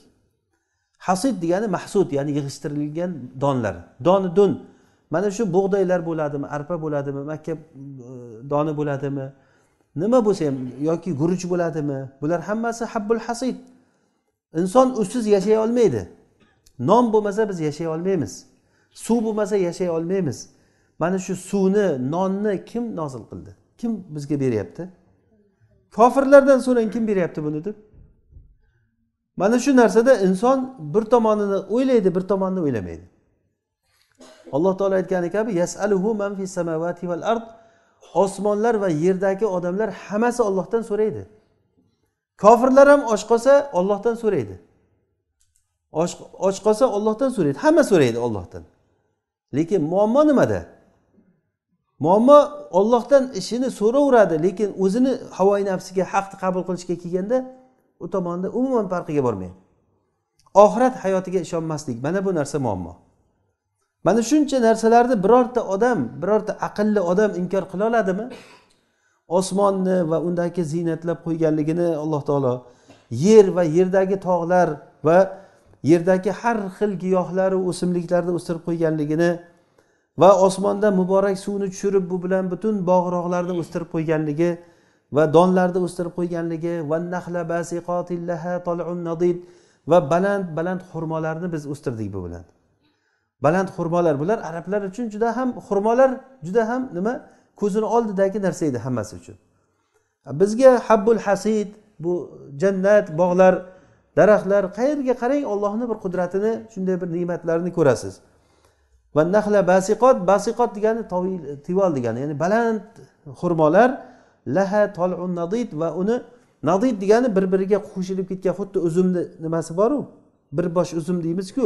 hasid degani mahsud ya'ni yig'ishtirilgan donlar doni dun mana shu bug'doylar bo'ladimi arpa bo'ladimi makka e, doni bo'ladimi nima bo'lsa ham yoki guruch bo'ladimi bular hammasi habbul hasid inson usiz yashay olmaydi non bo'lmasa biz yashay olmaymiz suv bo'lmasa yashay olmaymiz mana shu suvni nonni kim nozil qildi kim bizga beryapti kofirlardan so'rang kim beryapti buni deb mana shu narsada inson bir tomonini o'ylaydi bir tomonini o'ylamaydi alloh taolo aytgani kabi yasaluhu man fi samavati val ard osmonlar va yerdagi odamlar hammasi ollohdan so'raydi kofirlar ham och qolsa ollohdan so'raydi och qolsa ollohdan so'raydi hamma so'raydi ollohdan lekin muammo nimada muammo ollohdan ishini so'raveradi lekin o'zini havoyi nafsiga haqni qabul qilishga kelganda u tomonda umuman farqiga bormaydi oxirat hayotiga ishonmaslik mana bu narsa muammo mana shuncha narsalarni birorta odam birorta aqlli odam inkor qila oladimi osmonni va undagi ziynatlab qo'yganligini alloh taolo yer va yerdagi tog'lar va yerdagi har xil giyohlaru o'simliklarni o'stirib qo'yganligini va osmonda muborak suvni tushirib bu bilan butun bog' rog'larni o'stirib qo'yganligi va donlarni o'stirib qo'yganligi va nahla va baland baland xurmolarni biz o'stirdik bu bilan baland xurmolar bular arablar uchun juda ham xurmolar juda ham nima ko'zini oldidagi narsa edi hammasi uchun bizga habbul hasid bu jannat bog'lar daraxtlar qayerga qarang ollohni bir qudratini shunday bir ne'matlarini ko'rasiz va nahla basiqot basiqot degani tivol degani ya'ni baland xurmolar laha tolun nadid va uni nadid degani bir biriga qo'shilib ketgan xuddi uzumni nimasi boru bir bosh uzum deymizku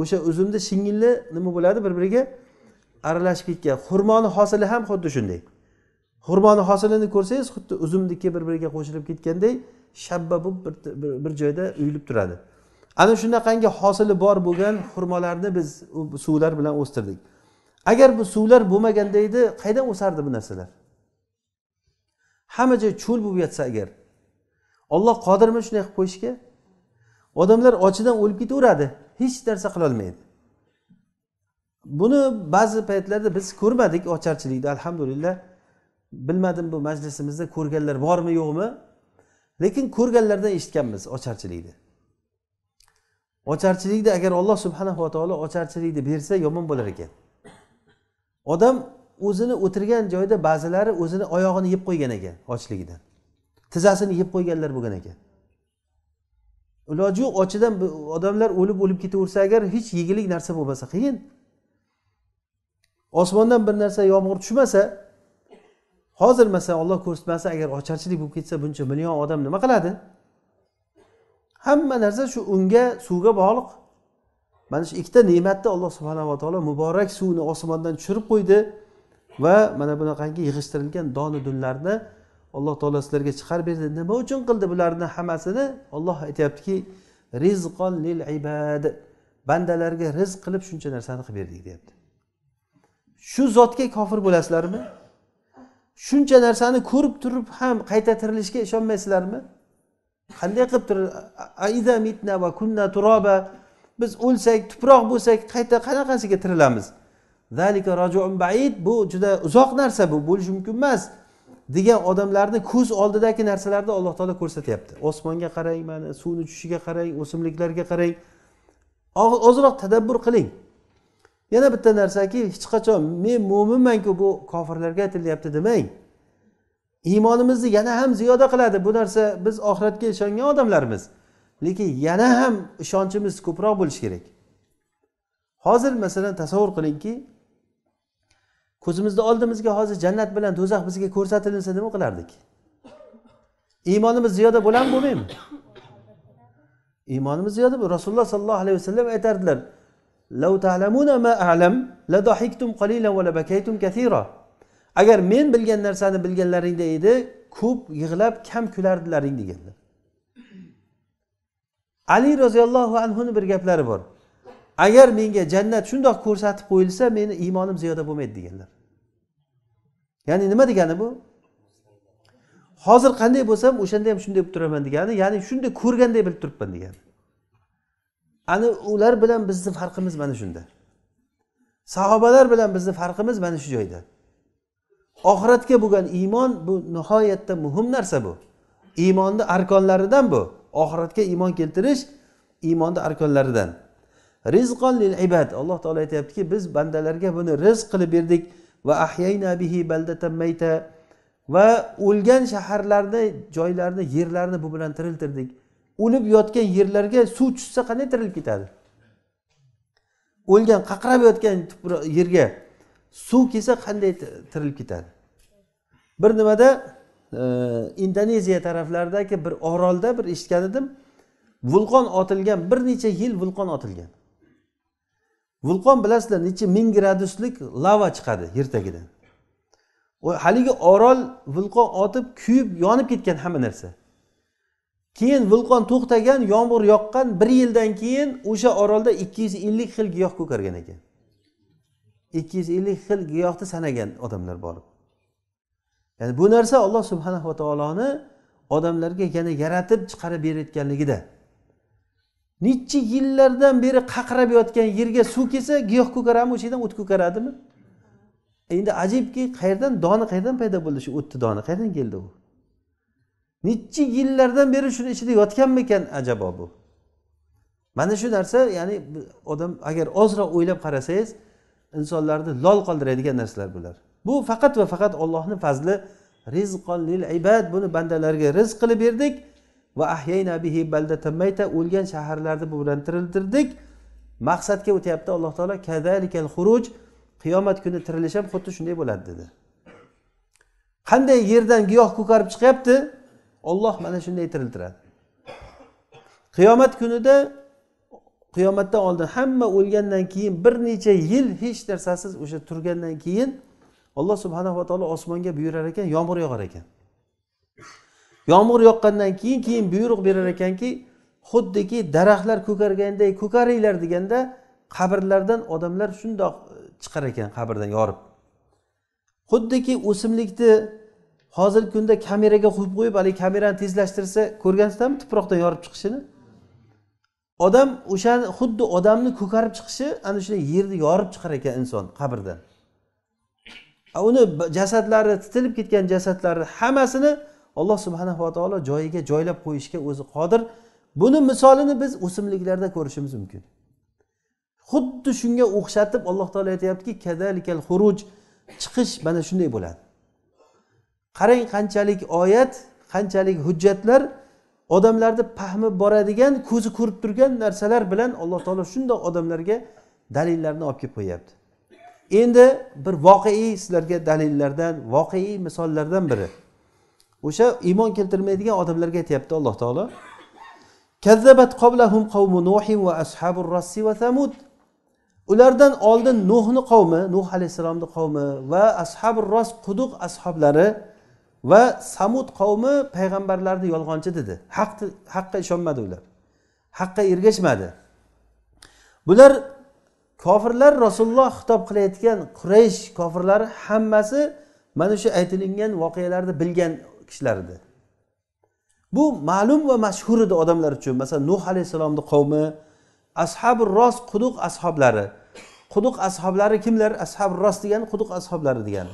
o'sha uzumni shingilni nima bo'ladi bir biriga aralashib ketgan xurmoni hosili ham xuddi shunday xurmoni hosilini ko'rsangiz xuddi uzumniki bir biriga qo'shilib ketganday shabba bo'lib bir joyda uyilib turadi ana shunaqangi hosili bor bo'lgan xurmolarni biz suvlar bilan o'stirdik agar bu suvlar bo'lmaganda edi qaydan o'sardi bu narsalar hamma joy cho'l bo'lib yotsa agar olloh qodirmi shunday qilib qo'yishga odamlar ochidan o'lib ketaveradi hech narsa qilolmaydi buni ba'zi paytlarda biz ko'rmadik ocharchilikni alhamdulillah bilmadim bu majlisimizda ko'rganlar bormi yo'qmi lekin ko'rganlardan eshitganmiz ocharchilikni ocharchilikni agar alloh subhanava taolo ocharchilikni bersa yomon bo'lar ekan odam o'zini o'tirgan joyda ba'zilari o'zini oyog'ini yeb qo'ygan ekan ochligidan tizzasini yeb qo'yganlar bo'lgan ekan iloji yo'q ochidan odamlar o'lib o'lib ketaversa agar hech yegilik narsa bo'lmasa qiyin osmondan bir narsa yomg'ir tushmasa hozir masalan olloh ko'rsatmasa agar ocharchilik bo'lib ketsa buncha million odam nima qiladi hamma narsa shu unga suvga bog'liq mana shu ikkita ne'matni alloh subhanava taolo muborak suvni osmondan tushirib qo'ydi va mana bunaqangi yig'ishtirilgan doni dunlarni alloh taolo sizlarga chiqarib berdi nima uchun qildi bularni hammasini olloh aytyaptiki rizqon lil ibad bandalarga rizq qilib shuncha narsani qilib berdik deyapti shu zotga kofir bo'lasizlarmi shuncha narsani ko'rib turib ham qayta tirilishga ishonmaysizlarmi qanday qilib turib aida mitna va kunna turoba biz o'lsak tuproq bo'lsak qayta qanaqasiga tirilamiz zalika baid bu juda uzoq narsa bu bo'lishi mumkin emas degan odamlarni ko'z oldidagi narsalarni alloh taolo ko'rsatyapti osmonga qarang mana suvni tushishiga qarang o'simliklarga qarang ozroq tadabbur qiling yana bitta narsaki hech qachon men mo'minmanku bu kofirlarga aytilyapti demang iymonimizni yana ham ziyoda qiladi bu narsa biz oxiratga ishongan odamlarmiz lekin yana ham ishonchimiz ko'proq bo'lishi kerak hozir masalan tasavvur qilingki ko'zimizni oldimizga hozir jannat bilan do'zax bizga ko'rsatilinsa nima qilardik iymonimiz ziyoda bo'ladimi bo'lmaymi iymonimiz ziyoda rasululloh sollallohu alayhi vasallam aytardilar agar men bilgan narsani bilganlaringda edi ko'p yig'lab kam kulardilaring deganlar ali roziyallohu anhuni bir gaplari bor agar menga jannat shundoq ko'rsatib qo'yilsa meni iymonim ziyoda bo'lmaydi deganlar ya'ni nima degani bu hozir qanday bo'lsam o'shanda ham shunday bo'lib turaman degani ya'ni shunday ko'rganday bilib turibman degani ana ular bilan bizni farqimiz mana shunda sahobalar bilan bizni farqimiz mana shu joyda oxiratga bo'lgan iymon bu nihoyatda muhim narsa bu iymonni arkonlaridan bu oxiratga iymon keltirish iymonni arkonlaridan rizqon lil ibad alloh taolo aytyaptiki biz bandalarga buni rizq qilib berdik va ahyayna bihi baldatan mayta va o'lgan shaharlarni joylarni yerlarni bu bilan tiriltirdik o'lib yotgan yerlarga suv tushsa qanday tirilib ketadi o'lgan qaqrab yotgan yerga suv kelsa qanday tirilib ketadi bir nimada e, indoneziya taraflaridagi bir orolda bir eshitgan edim vulqon otilgan bir necha yil vulqon otilgan vulqon bilasizlar necha ming graduslik lava chiqadi yer tagidan haligi orol vulqon otib kuyib yonib ketgan hamma narsa keyin vulqon to'xtagan yomg'ir yoqqan bir yildan keyin o'sha orolda ikki yuz ellik xil giyoh ko'kargan ekan ikki yuz ellik xil giyohni sanagan odamlar borib ya'ni bu narsa alloh subhanava taoloni odamlarga yana yaratib chiqarib berayotganligida necha yillardan beri qaqrab yotgan yerga suv kelsa giyoh ko'karadimi o'sha yerdan o't ko'karadimi endi ajibki qayerdan doni qayerdan paydo bo'ldi shu o'tni doni qayerdan keldi u necha yillardan beri shuni ichida yotganmikan ajabo bu mana shu narsa ya'ni odam agar ozroq o'ylab qarasangiz insonlarni lol qoldiradigan narsalar bular bu faqat va faqat ollohni fazli rizqon lil ibad buni bandalarga rizq qilib berdik va mayta o'lgan shaharlarni bu bilan tiriltirdik maqsadga o'tyapti alloh taolo kadalikal xuruj qiyomat kuni tirilish ham xuddi shunday bo'ladi dedi qanday yerdan giyoh ko'karib chiqyapti olloh mana shunday tiriltiradi qiyomat kunida qiyomatdan oldin hamma o'lgandan keyin bir necha yil hech narsasiz o'sha turgandan keyin alloh subhanava taolo osmonga buyurar ekan yomg'ir yog'ar ekan yomg'ir yoqqandan keyin keyin buyruq berar ekanki xuddiki daraxtlar ko'karganday ko'karinglar deganda qabrlardan odamlar shundoq e, chiqar ekan qabrdan yorib xuddiki o'simlikni hozirgi kunda kameraga qo'yib qo'yib haligi kamerani tezlashtirsa ko'rgansizlarmi tuproqdan yorib chiqishini odam o'shani xuddi odamni ko'karib chiqishi ana shunday yerni yorib chiqar ekan inson qabrdan uni jasadlari titilib ketgan jasadlarni hammasini alloh subhanahu va taolo joyiga joylab qo'yishga o'zi qodir buni misolini biz o'simliklarda ko'rishimiz mumkin xuddi shunga o'xshatib alloh taolo aytyaptiki kadalikal xuruj chiqish mana shunday bo'ladi qarang qanchalik oyat qanchalik hujjatlar odamlarni pahmi boradigan ko'zi ko'rib turgan narsalar bilan alloh taolo shundoq odamlarga dalillarni olib kelib qo'yyapti endi bir voqeiy sizlarga dalillardan voqeiy misollardan biri o'sha iymon keltirmaydigan odamlarga aytyapti alloh taolo kazzabat qoblahum qavmu nuhin va ashabur rassi va samud ulardan oldin nuhni qavmi nuh alayhissalomni qavmi va ashabur ros quduq ashoblari va samud qavmi payg'ambarlarni yolg'onchi dedi haqni haqqa ishonmadi ular haqqa ergashmadi bular kofirlar rasululloh xitob qilayotgan quraysh kofirlari hammasi mana shu aytilingan voqealarni bilgan kishilar edi bu ma'lum va mashhur edi odamlar uchun masalan nuh alayhissalomni qavmi ashabi rost quduq ashoblari quduq ashoblari kimlar ashabi rost degani quduq ashoblari degani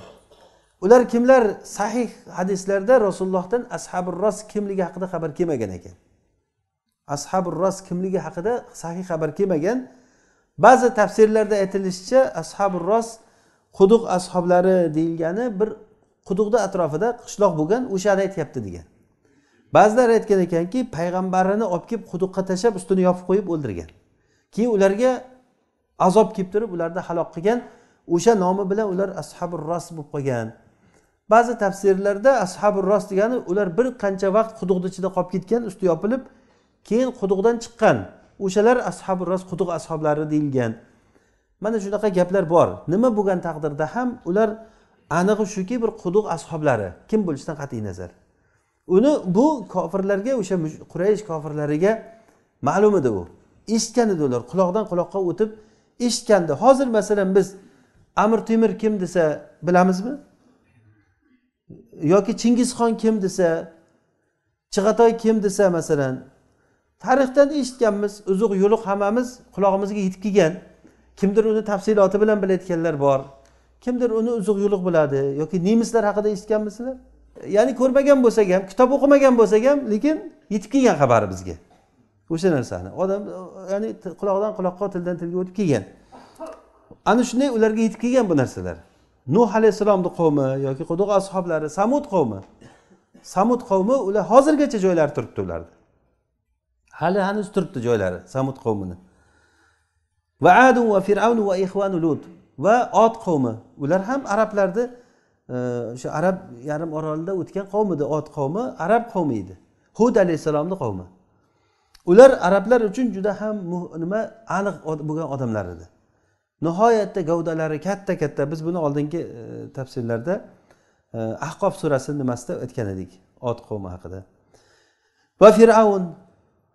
ular kimlar sahih hadislarda rasulullohdan ashabi rost kimligi haqida xabar kelmagan ekan ashabi rost kimligi haqida sahih xabar kelmagan ba'zi tafsirlarda aytilishicha ashabi rost quduq ashoblari deyilgani bir quduqni atrofida qishloq bo'lgan o'shani aytyapti degan ba'zilar aytgan ekanki payg'ambarini olib kelib quduqqa tashlab ustini yopib qo'yib o'ldirgan keyin ularga azob kelib turib ularni halok qilgan o'sha nomi bilan ular ashabur ros bo'lib qolgan ba'zi tafsirlarda ashabur ros degani ular bir qancha vaqt quduqni ichida qolib ketgan usti yopilib keyin quduqdan chiqqan o'shalar ashabur ros quduq ashoblari deyilgan mana shunaqa gaplar bor nima bo'lgan taqdirda ham ular anig'i shuki bir quduq ashoblari kim bo'lishidan qat'iy nazar uni bu kofirlarga o'sha quraysh kofirlariga ma'lum edi u eshitgan edi ular quloqdan quloqqa o'tib eshitgandi hozir masalan biz amir temur kim desa bilamizmi yoki chingizxon kim desa chig'atoy kim desa masalan tarixdan eshitganmiz uzuq yuluq hammamiz qulog'imizga yetib kelgan kimdir uni tafsiloti bilan bilayotganlar bor kimdir uni uzuq yuluq biladi yoki nemislar haqida eshitganmisizlar ya'ni ko'rmagan bo'lsak ham kitob o'qimagan bo'lsak ham lekin yetib kelgan xabari bizga o'sha narsani odam ya'ni quloqdan quloqqa tildan tilga o'tib kelgan ana shunday ularga yetib kelgan bu narsalar nuh alayhissalomni qavmi yoki quduq ashoblari samud qavmi samud qavmi ular hozirgacha joylari turibdi ularni hali hanuz turibdi joylari samud qavmini va adu va fir'avnu va ihvanu lut va ot qavmi ular ham arablarni e, o'sha arab yarim orolida o'tgan qavm edi ot qavmi arab qavmi edi hud alayhissalomni qavmi ular arablar uchun juda ham nima aniq bo'lgan odamlar edi nihoyatda gavdalari katta katta biz buni oldingi e, tafsirlarda e, ahqob surasini nimasida aytgan edik ot qavmi haqida va fir'avn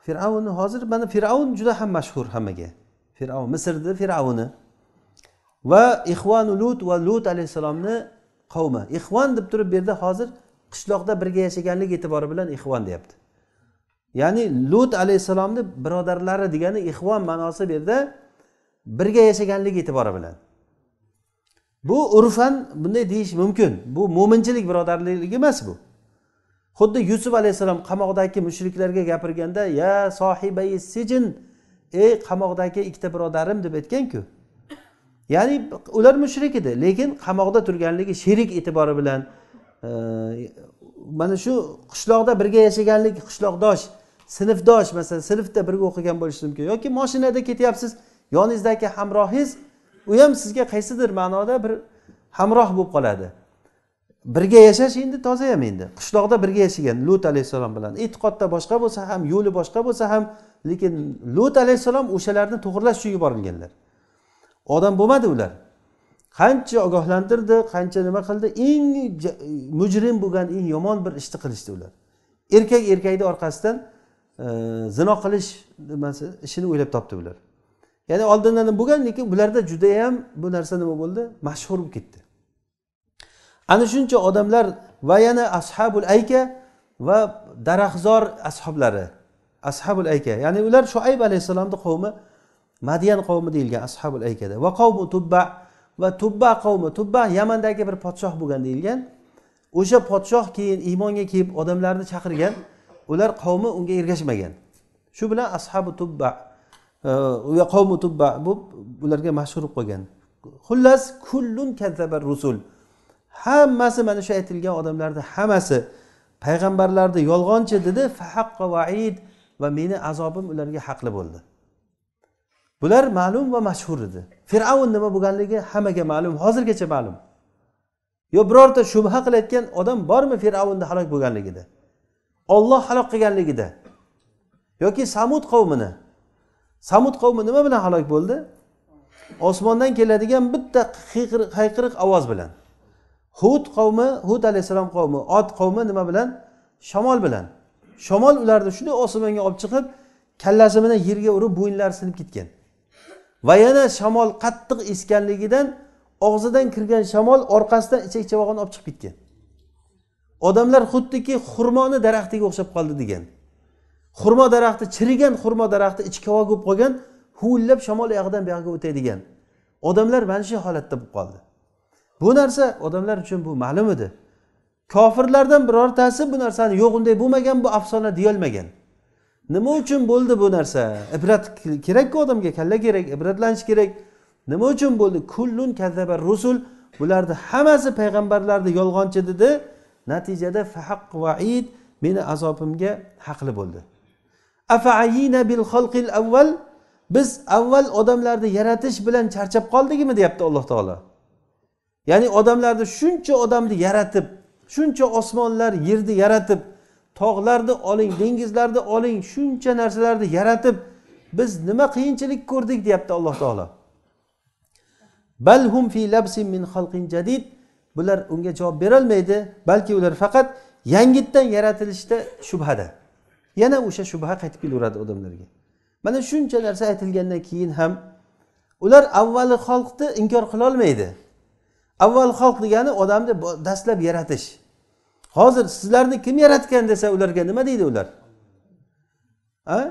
fir'avn hozir mana fir'avn juda ham mashhur hammaga fir'avn misrni fir'avni va ixvonu lut va lut alayhissalomni qavmi ixvon deb turib bu yerda hozir qishloqda birga yashaganlik e'tibori bilan ixvon deyapti ya'ni lut alayhissalomni birodarlari degani ixvon ma'nosi bu yerda birga yashaganlik e'tibori bilan bu urfan bunday deyish mumkin bu mo'minchilik birodarligi emas bu xuddi yusuf alayhissalom qamoqdagi mushriklarga gapirganda ya sohibai sijin ey qamoqdagi ikkita birodarim deb aytganku ya'ni ular mushrik edi lekin qamoqda turganligi sherik e'tibori bilan e, mana shu qishloqda birga yashaganlik qishloqdosh sinfdosh masalan sinfda birga o'qigan bo'lishi mumkin yoki moshinada ketyapsiz yoningizdagi hamrohingiz u ham sizga qaysidir ma'noda bir hamroh bo'lib qoladi birga yashash endi toza ham endi qishloqda birga yashagan lut alayhissalom bilan e'tiqodda boshqa bo'lsa ham yo'li boshqa bo'lsa ham lekin lut alayhissalom o'shalarni to'g'irlash uchun yuborilganlar odam bo'lmadi ular qancha ogohlantirdi qancha nima qildi eng mujrim bo'lgan eng yomon bir ishni qilishdi ular erkak erkakni orqasidan e, zino qilish nimasi ishini o'ylab topdi ular ya'ni oldindan ham bo'lgan lekin bularda judayam bu narsa nima bo'ldi mashhur bo'lib ketdi ana shuncha odamlar va yana ashabul ayka va daraxtzor ashoblari ashabul ayka ya'ni ular shuayb alayhissalomni qavmi madiyan qavmi deyilgan ashabul aykada va qavmu tubba va tubba qavmi tubba yamandagi bir podshoh bo'lgan deyilgan o'sha podshoh keyin iymonga kelib odamlarni chaqirgan ular qavmi unga ergashmagan shu bilan ashabi tubba va e, qavmu tubba bo'lib ularga mashhur bo'lib qolgan xullas kullun kazabar rusul hammasi mana shu aytilgan odamlarni hammasi payg'ambarlarni yolg'onchi dedi fahaqqa vaid va meni azobim ularga haqli bo'ldi bular ma'lum va mashhur edi fir'avn nima bo'lganligi hammaga ma'lum hozirgacha ma'lum yo birorta shubha qilayotgan odam bormi fir'avnni halok bo'lganligida olloh halok qilganligida yoki samud qavmini samud qavmi nima bilan halok bo'ldi osmondan keladigan bitta hayqiriq ovoz bilan hud qavmi hud alayhissalom qavmi ot qavmi nima bilan shamol bilan shamol ularni shunday osmonga olib chiqib kallasi bilan yerga urib bo'yinlari sinib ketgan va yana shamol qattiq esganligidan og'zidan kirgan shamol orqasidan ichak chavog'ini olib chiqib ketgan odamlar xuddiki xurmoni daraxtiga o'xshab qoldi degan xurmo daraxti chirigan xurmo daraxti ichi kavo bo'lib qolgan huvillab shamol uyog'idan yog'iga o'tadigan odamlar mana shu holatda bo'lib qoldi bu narsa odamlar uchun bu ma'lum edi kofirlardan birortasi bu narsani yo'q unday bo'lmagan bu afsona deyolmagan nima uchun bo'ldi bu narsa ibrat kerakku odamga kalla kerak ibratlanish kerak nima uchun bo'ldi kullun kazzaba rusul bularni hammasi payg'ambarlarni yolg'onchi dedi natijada fahaq vaid meni azobimga haqli bo'ldi afaayina bil xalqil avval biz avval odamlarni yaratish bilan charchab qoldikmi deyapti alloh taolo ya'ni odamlarni shuncha odamni yaratib shuncha osmonlar yerni yaratib tog'larni oling dengizlarni oling shuncha narsalarni yaratib biz nima qiyinchilik ko'rdik deyapti alloh taolo balhum fi labsin min xalqin jadid bular unga javob berolmaydi balki ular faqat yangitdan yaratilishda shubhada yana o'sha shubha qaytib kelaveradi odamlarga mana shuncha narsa aytilgandan keyin ham ular avvali xalqni inkor qilolmaydi avval xalq degani odamni dastlab yaratish hozir sizlarni kim yaratgan desa ularga nima deydi ular a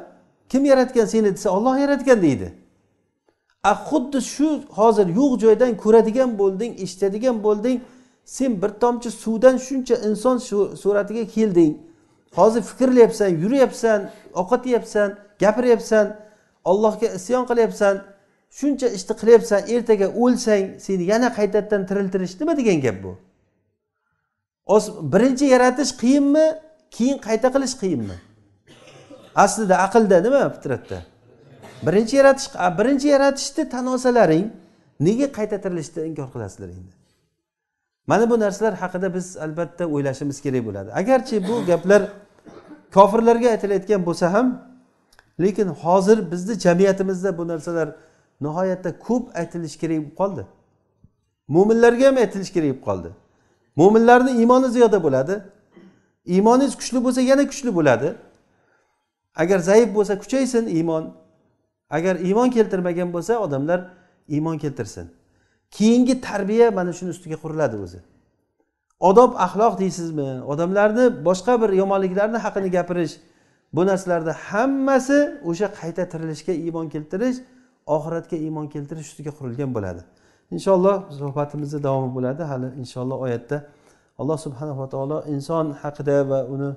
kim yaratgan seni desa olloh yaratgan deydi a xuddi shu hozir yo'q joydan ko'radigan bo'lding eshitadigan bo'lding sen bir tomchi suvdan shuncha inson suratiga kelding hozir fikrlayapsan yuryapsan ovqat yeyapsan gapiryapsan ollohga isyon qilyapsan shuncha ishni qilyapsan ertaga o'lsang seni yana qaytadan tiriltirish nima degan gap bu birinchi yaratish qiyinmi keyin qayta qilish qiyinmi aslida aqlda nima fitratda birinchi yaratish birinchi yaratishni tan olsalaring nega qayta tirilishni inkor qilasizlar endi mana bu narsalar haqida biz albatta o'ylashimiz kerak bo'ladi agarchi bu gaplar kofirlarga aytilayotgan bo'lsa ham lekin hozir bizni jamiyatimizda bu narsalar nihoyatda ko'p aytilishi kerak bo'lib qoldi mo'minlarga ham aytilishi kerak bo'lib qoldi mo'minlarni iymoni ziyoda bo'ladi iymoningiz kuchli bo'lsa yana kuchli bo'ladi agar zaif bo'lsa kuchaysin iymon agar iymon keltirmagan bo'lsa odamlar iymon keltirsin keyingi tarbiya mana shuni ustiga quriladi o'zi odob axloq deysizmi odamlarni boshqa bir yomonliklarni haqini gapirish bu narsalarda hammasi o'sha qayta tirilishga iymon keltirish oxiratga iymon keltirish ustiga qurilgan bo'ladi inshaalloh suhbatimizni davomi bo'ladi hali inshaalloh oyatda alloh subhanava taolo inson haqida va uni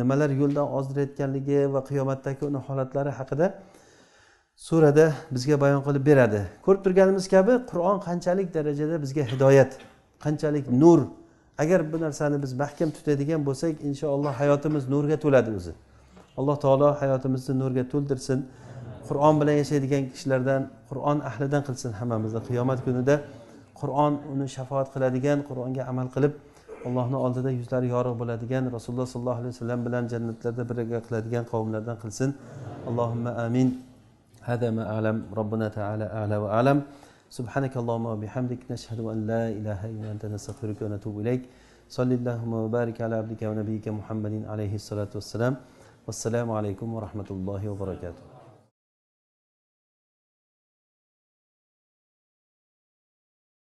nimalar yo'ldan ozdirayotganligi va qiyomatdagi uni holatlari haqida surada bizga bayon qilib beradi ko'rib turganimiz kabi qur'on qanchalik darajada bizga hidoyat qanchalik nur agar bu narsani biz mahkam tutadigan bo'lsak inshaalloh hayotimiz nurga to'ladi o'zi alloh taolo hayotimizni nurga to'ldirsin qur'on bilan yashaydigan kishilardan qur'on ahlidan qilsin hammamizni qiyomat kunida qur'on uni shafoat qiladigan qur'onga amal qilib allohni oldida yuzlari yorug' bo'ladigan rasululloh sollallohu alayhi vasallam bilan jannatlarda birga qiladigan qavmlardan qilsin allohimma amin هذا ما أعلم ربنا تعالى أعلى وأعلم سبحانك اللهم وبحمدك نشهد أن لا إله إلا أنت نستغفرك ونتوب إليك صلى اللهم وبارك على عبدك ونبيك محمد عليه الصلاة والسلام والسلام عليكم ورحمة الله وبركاته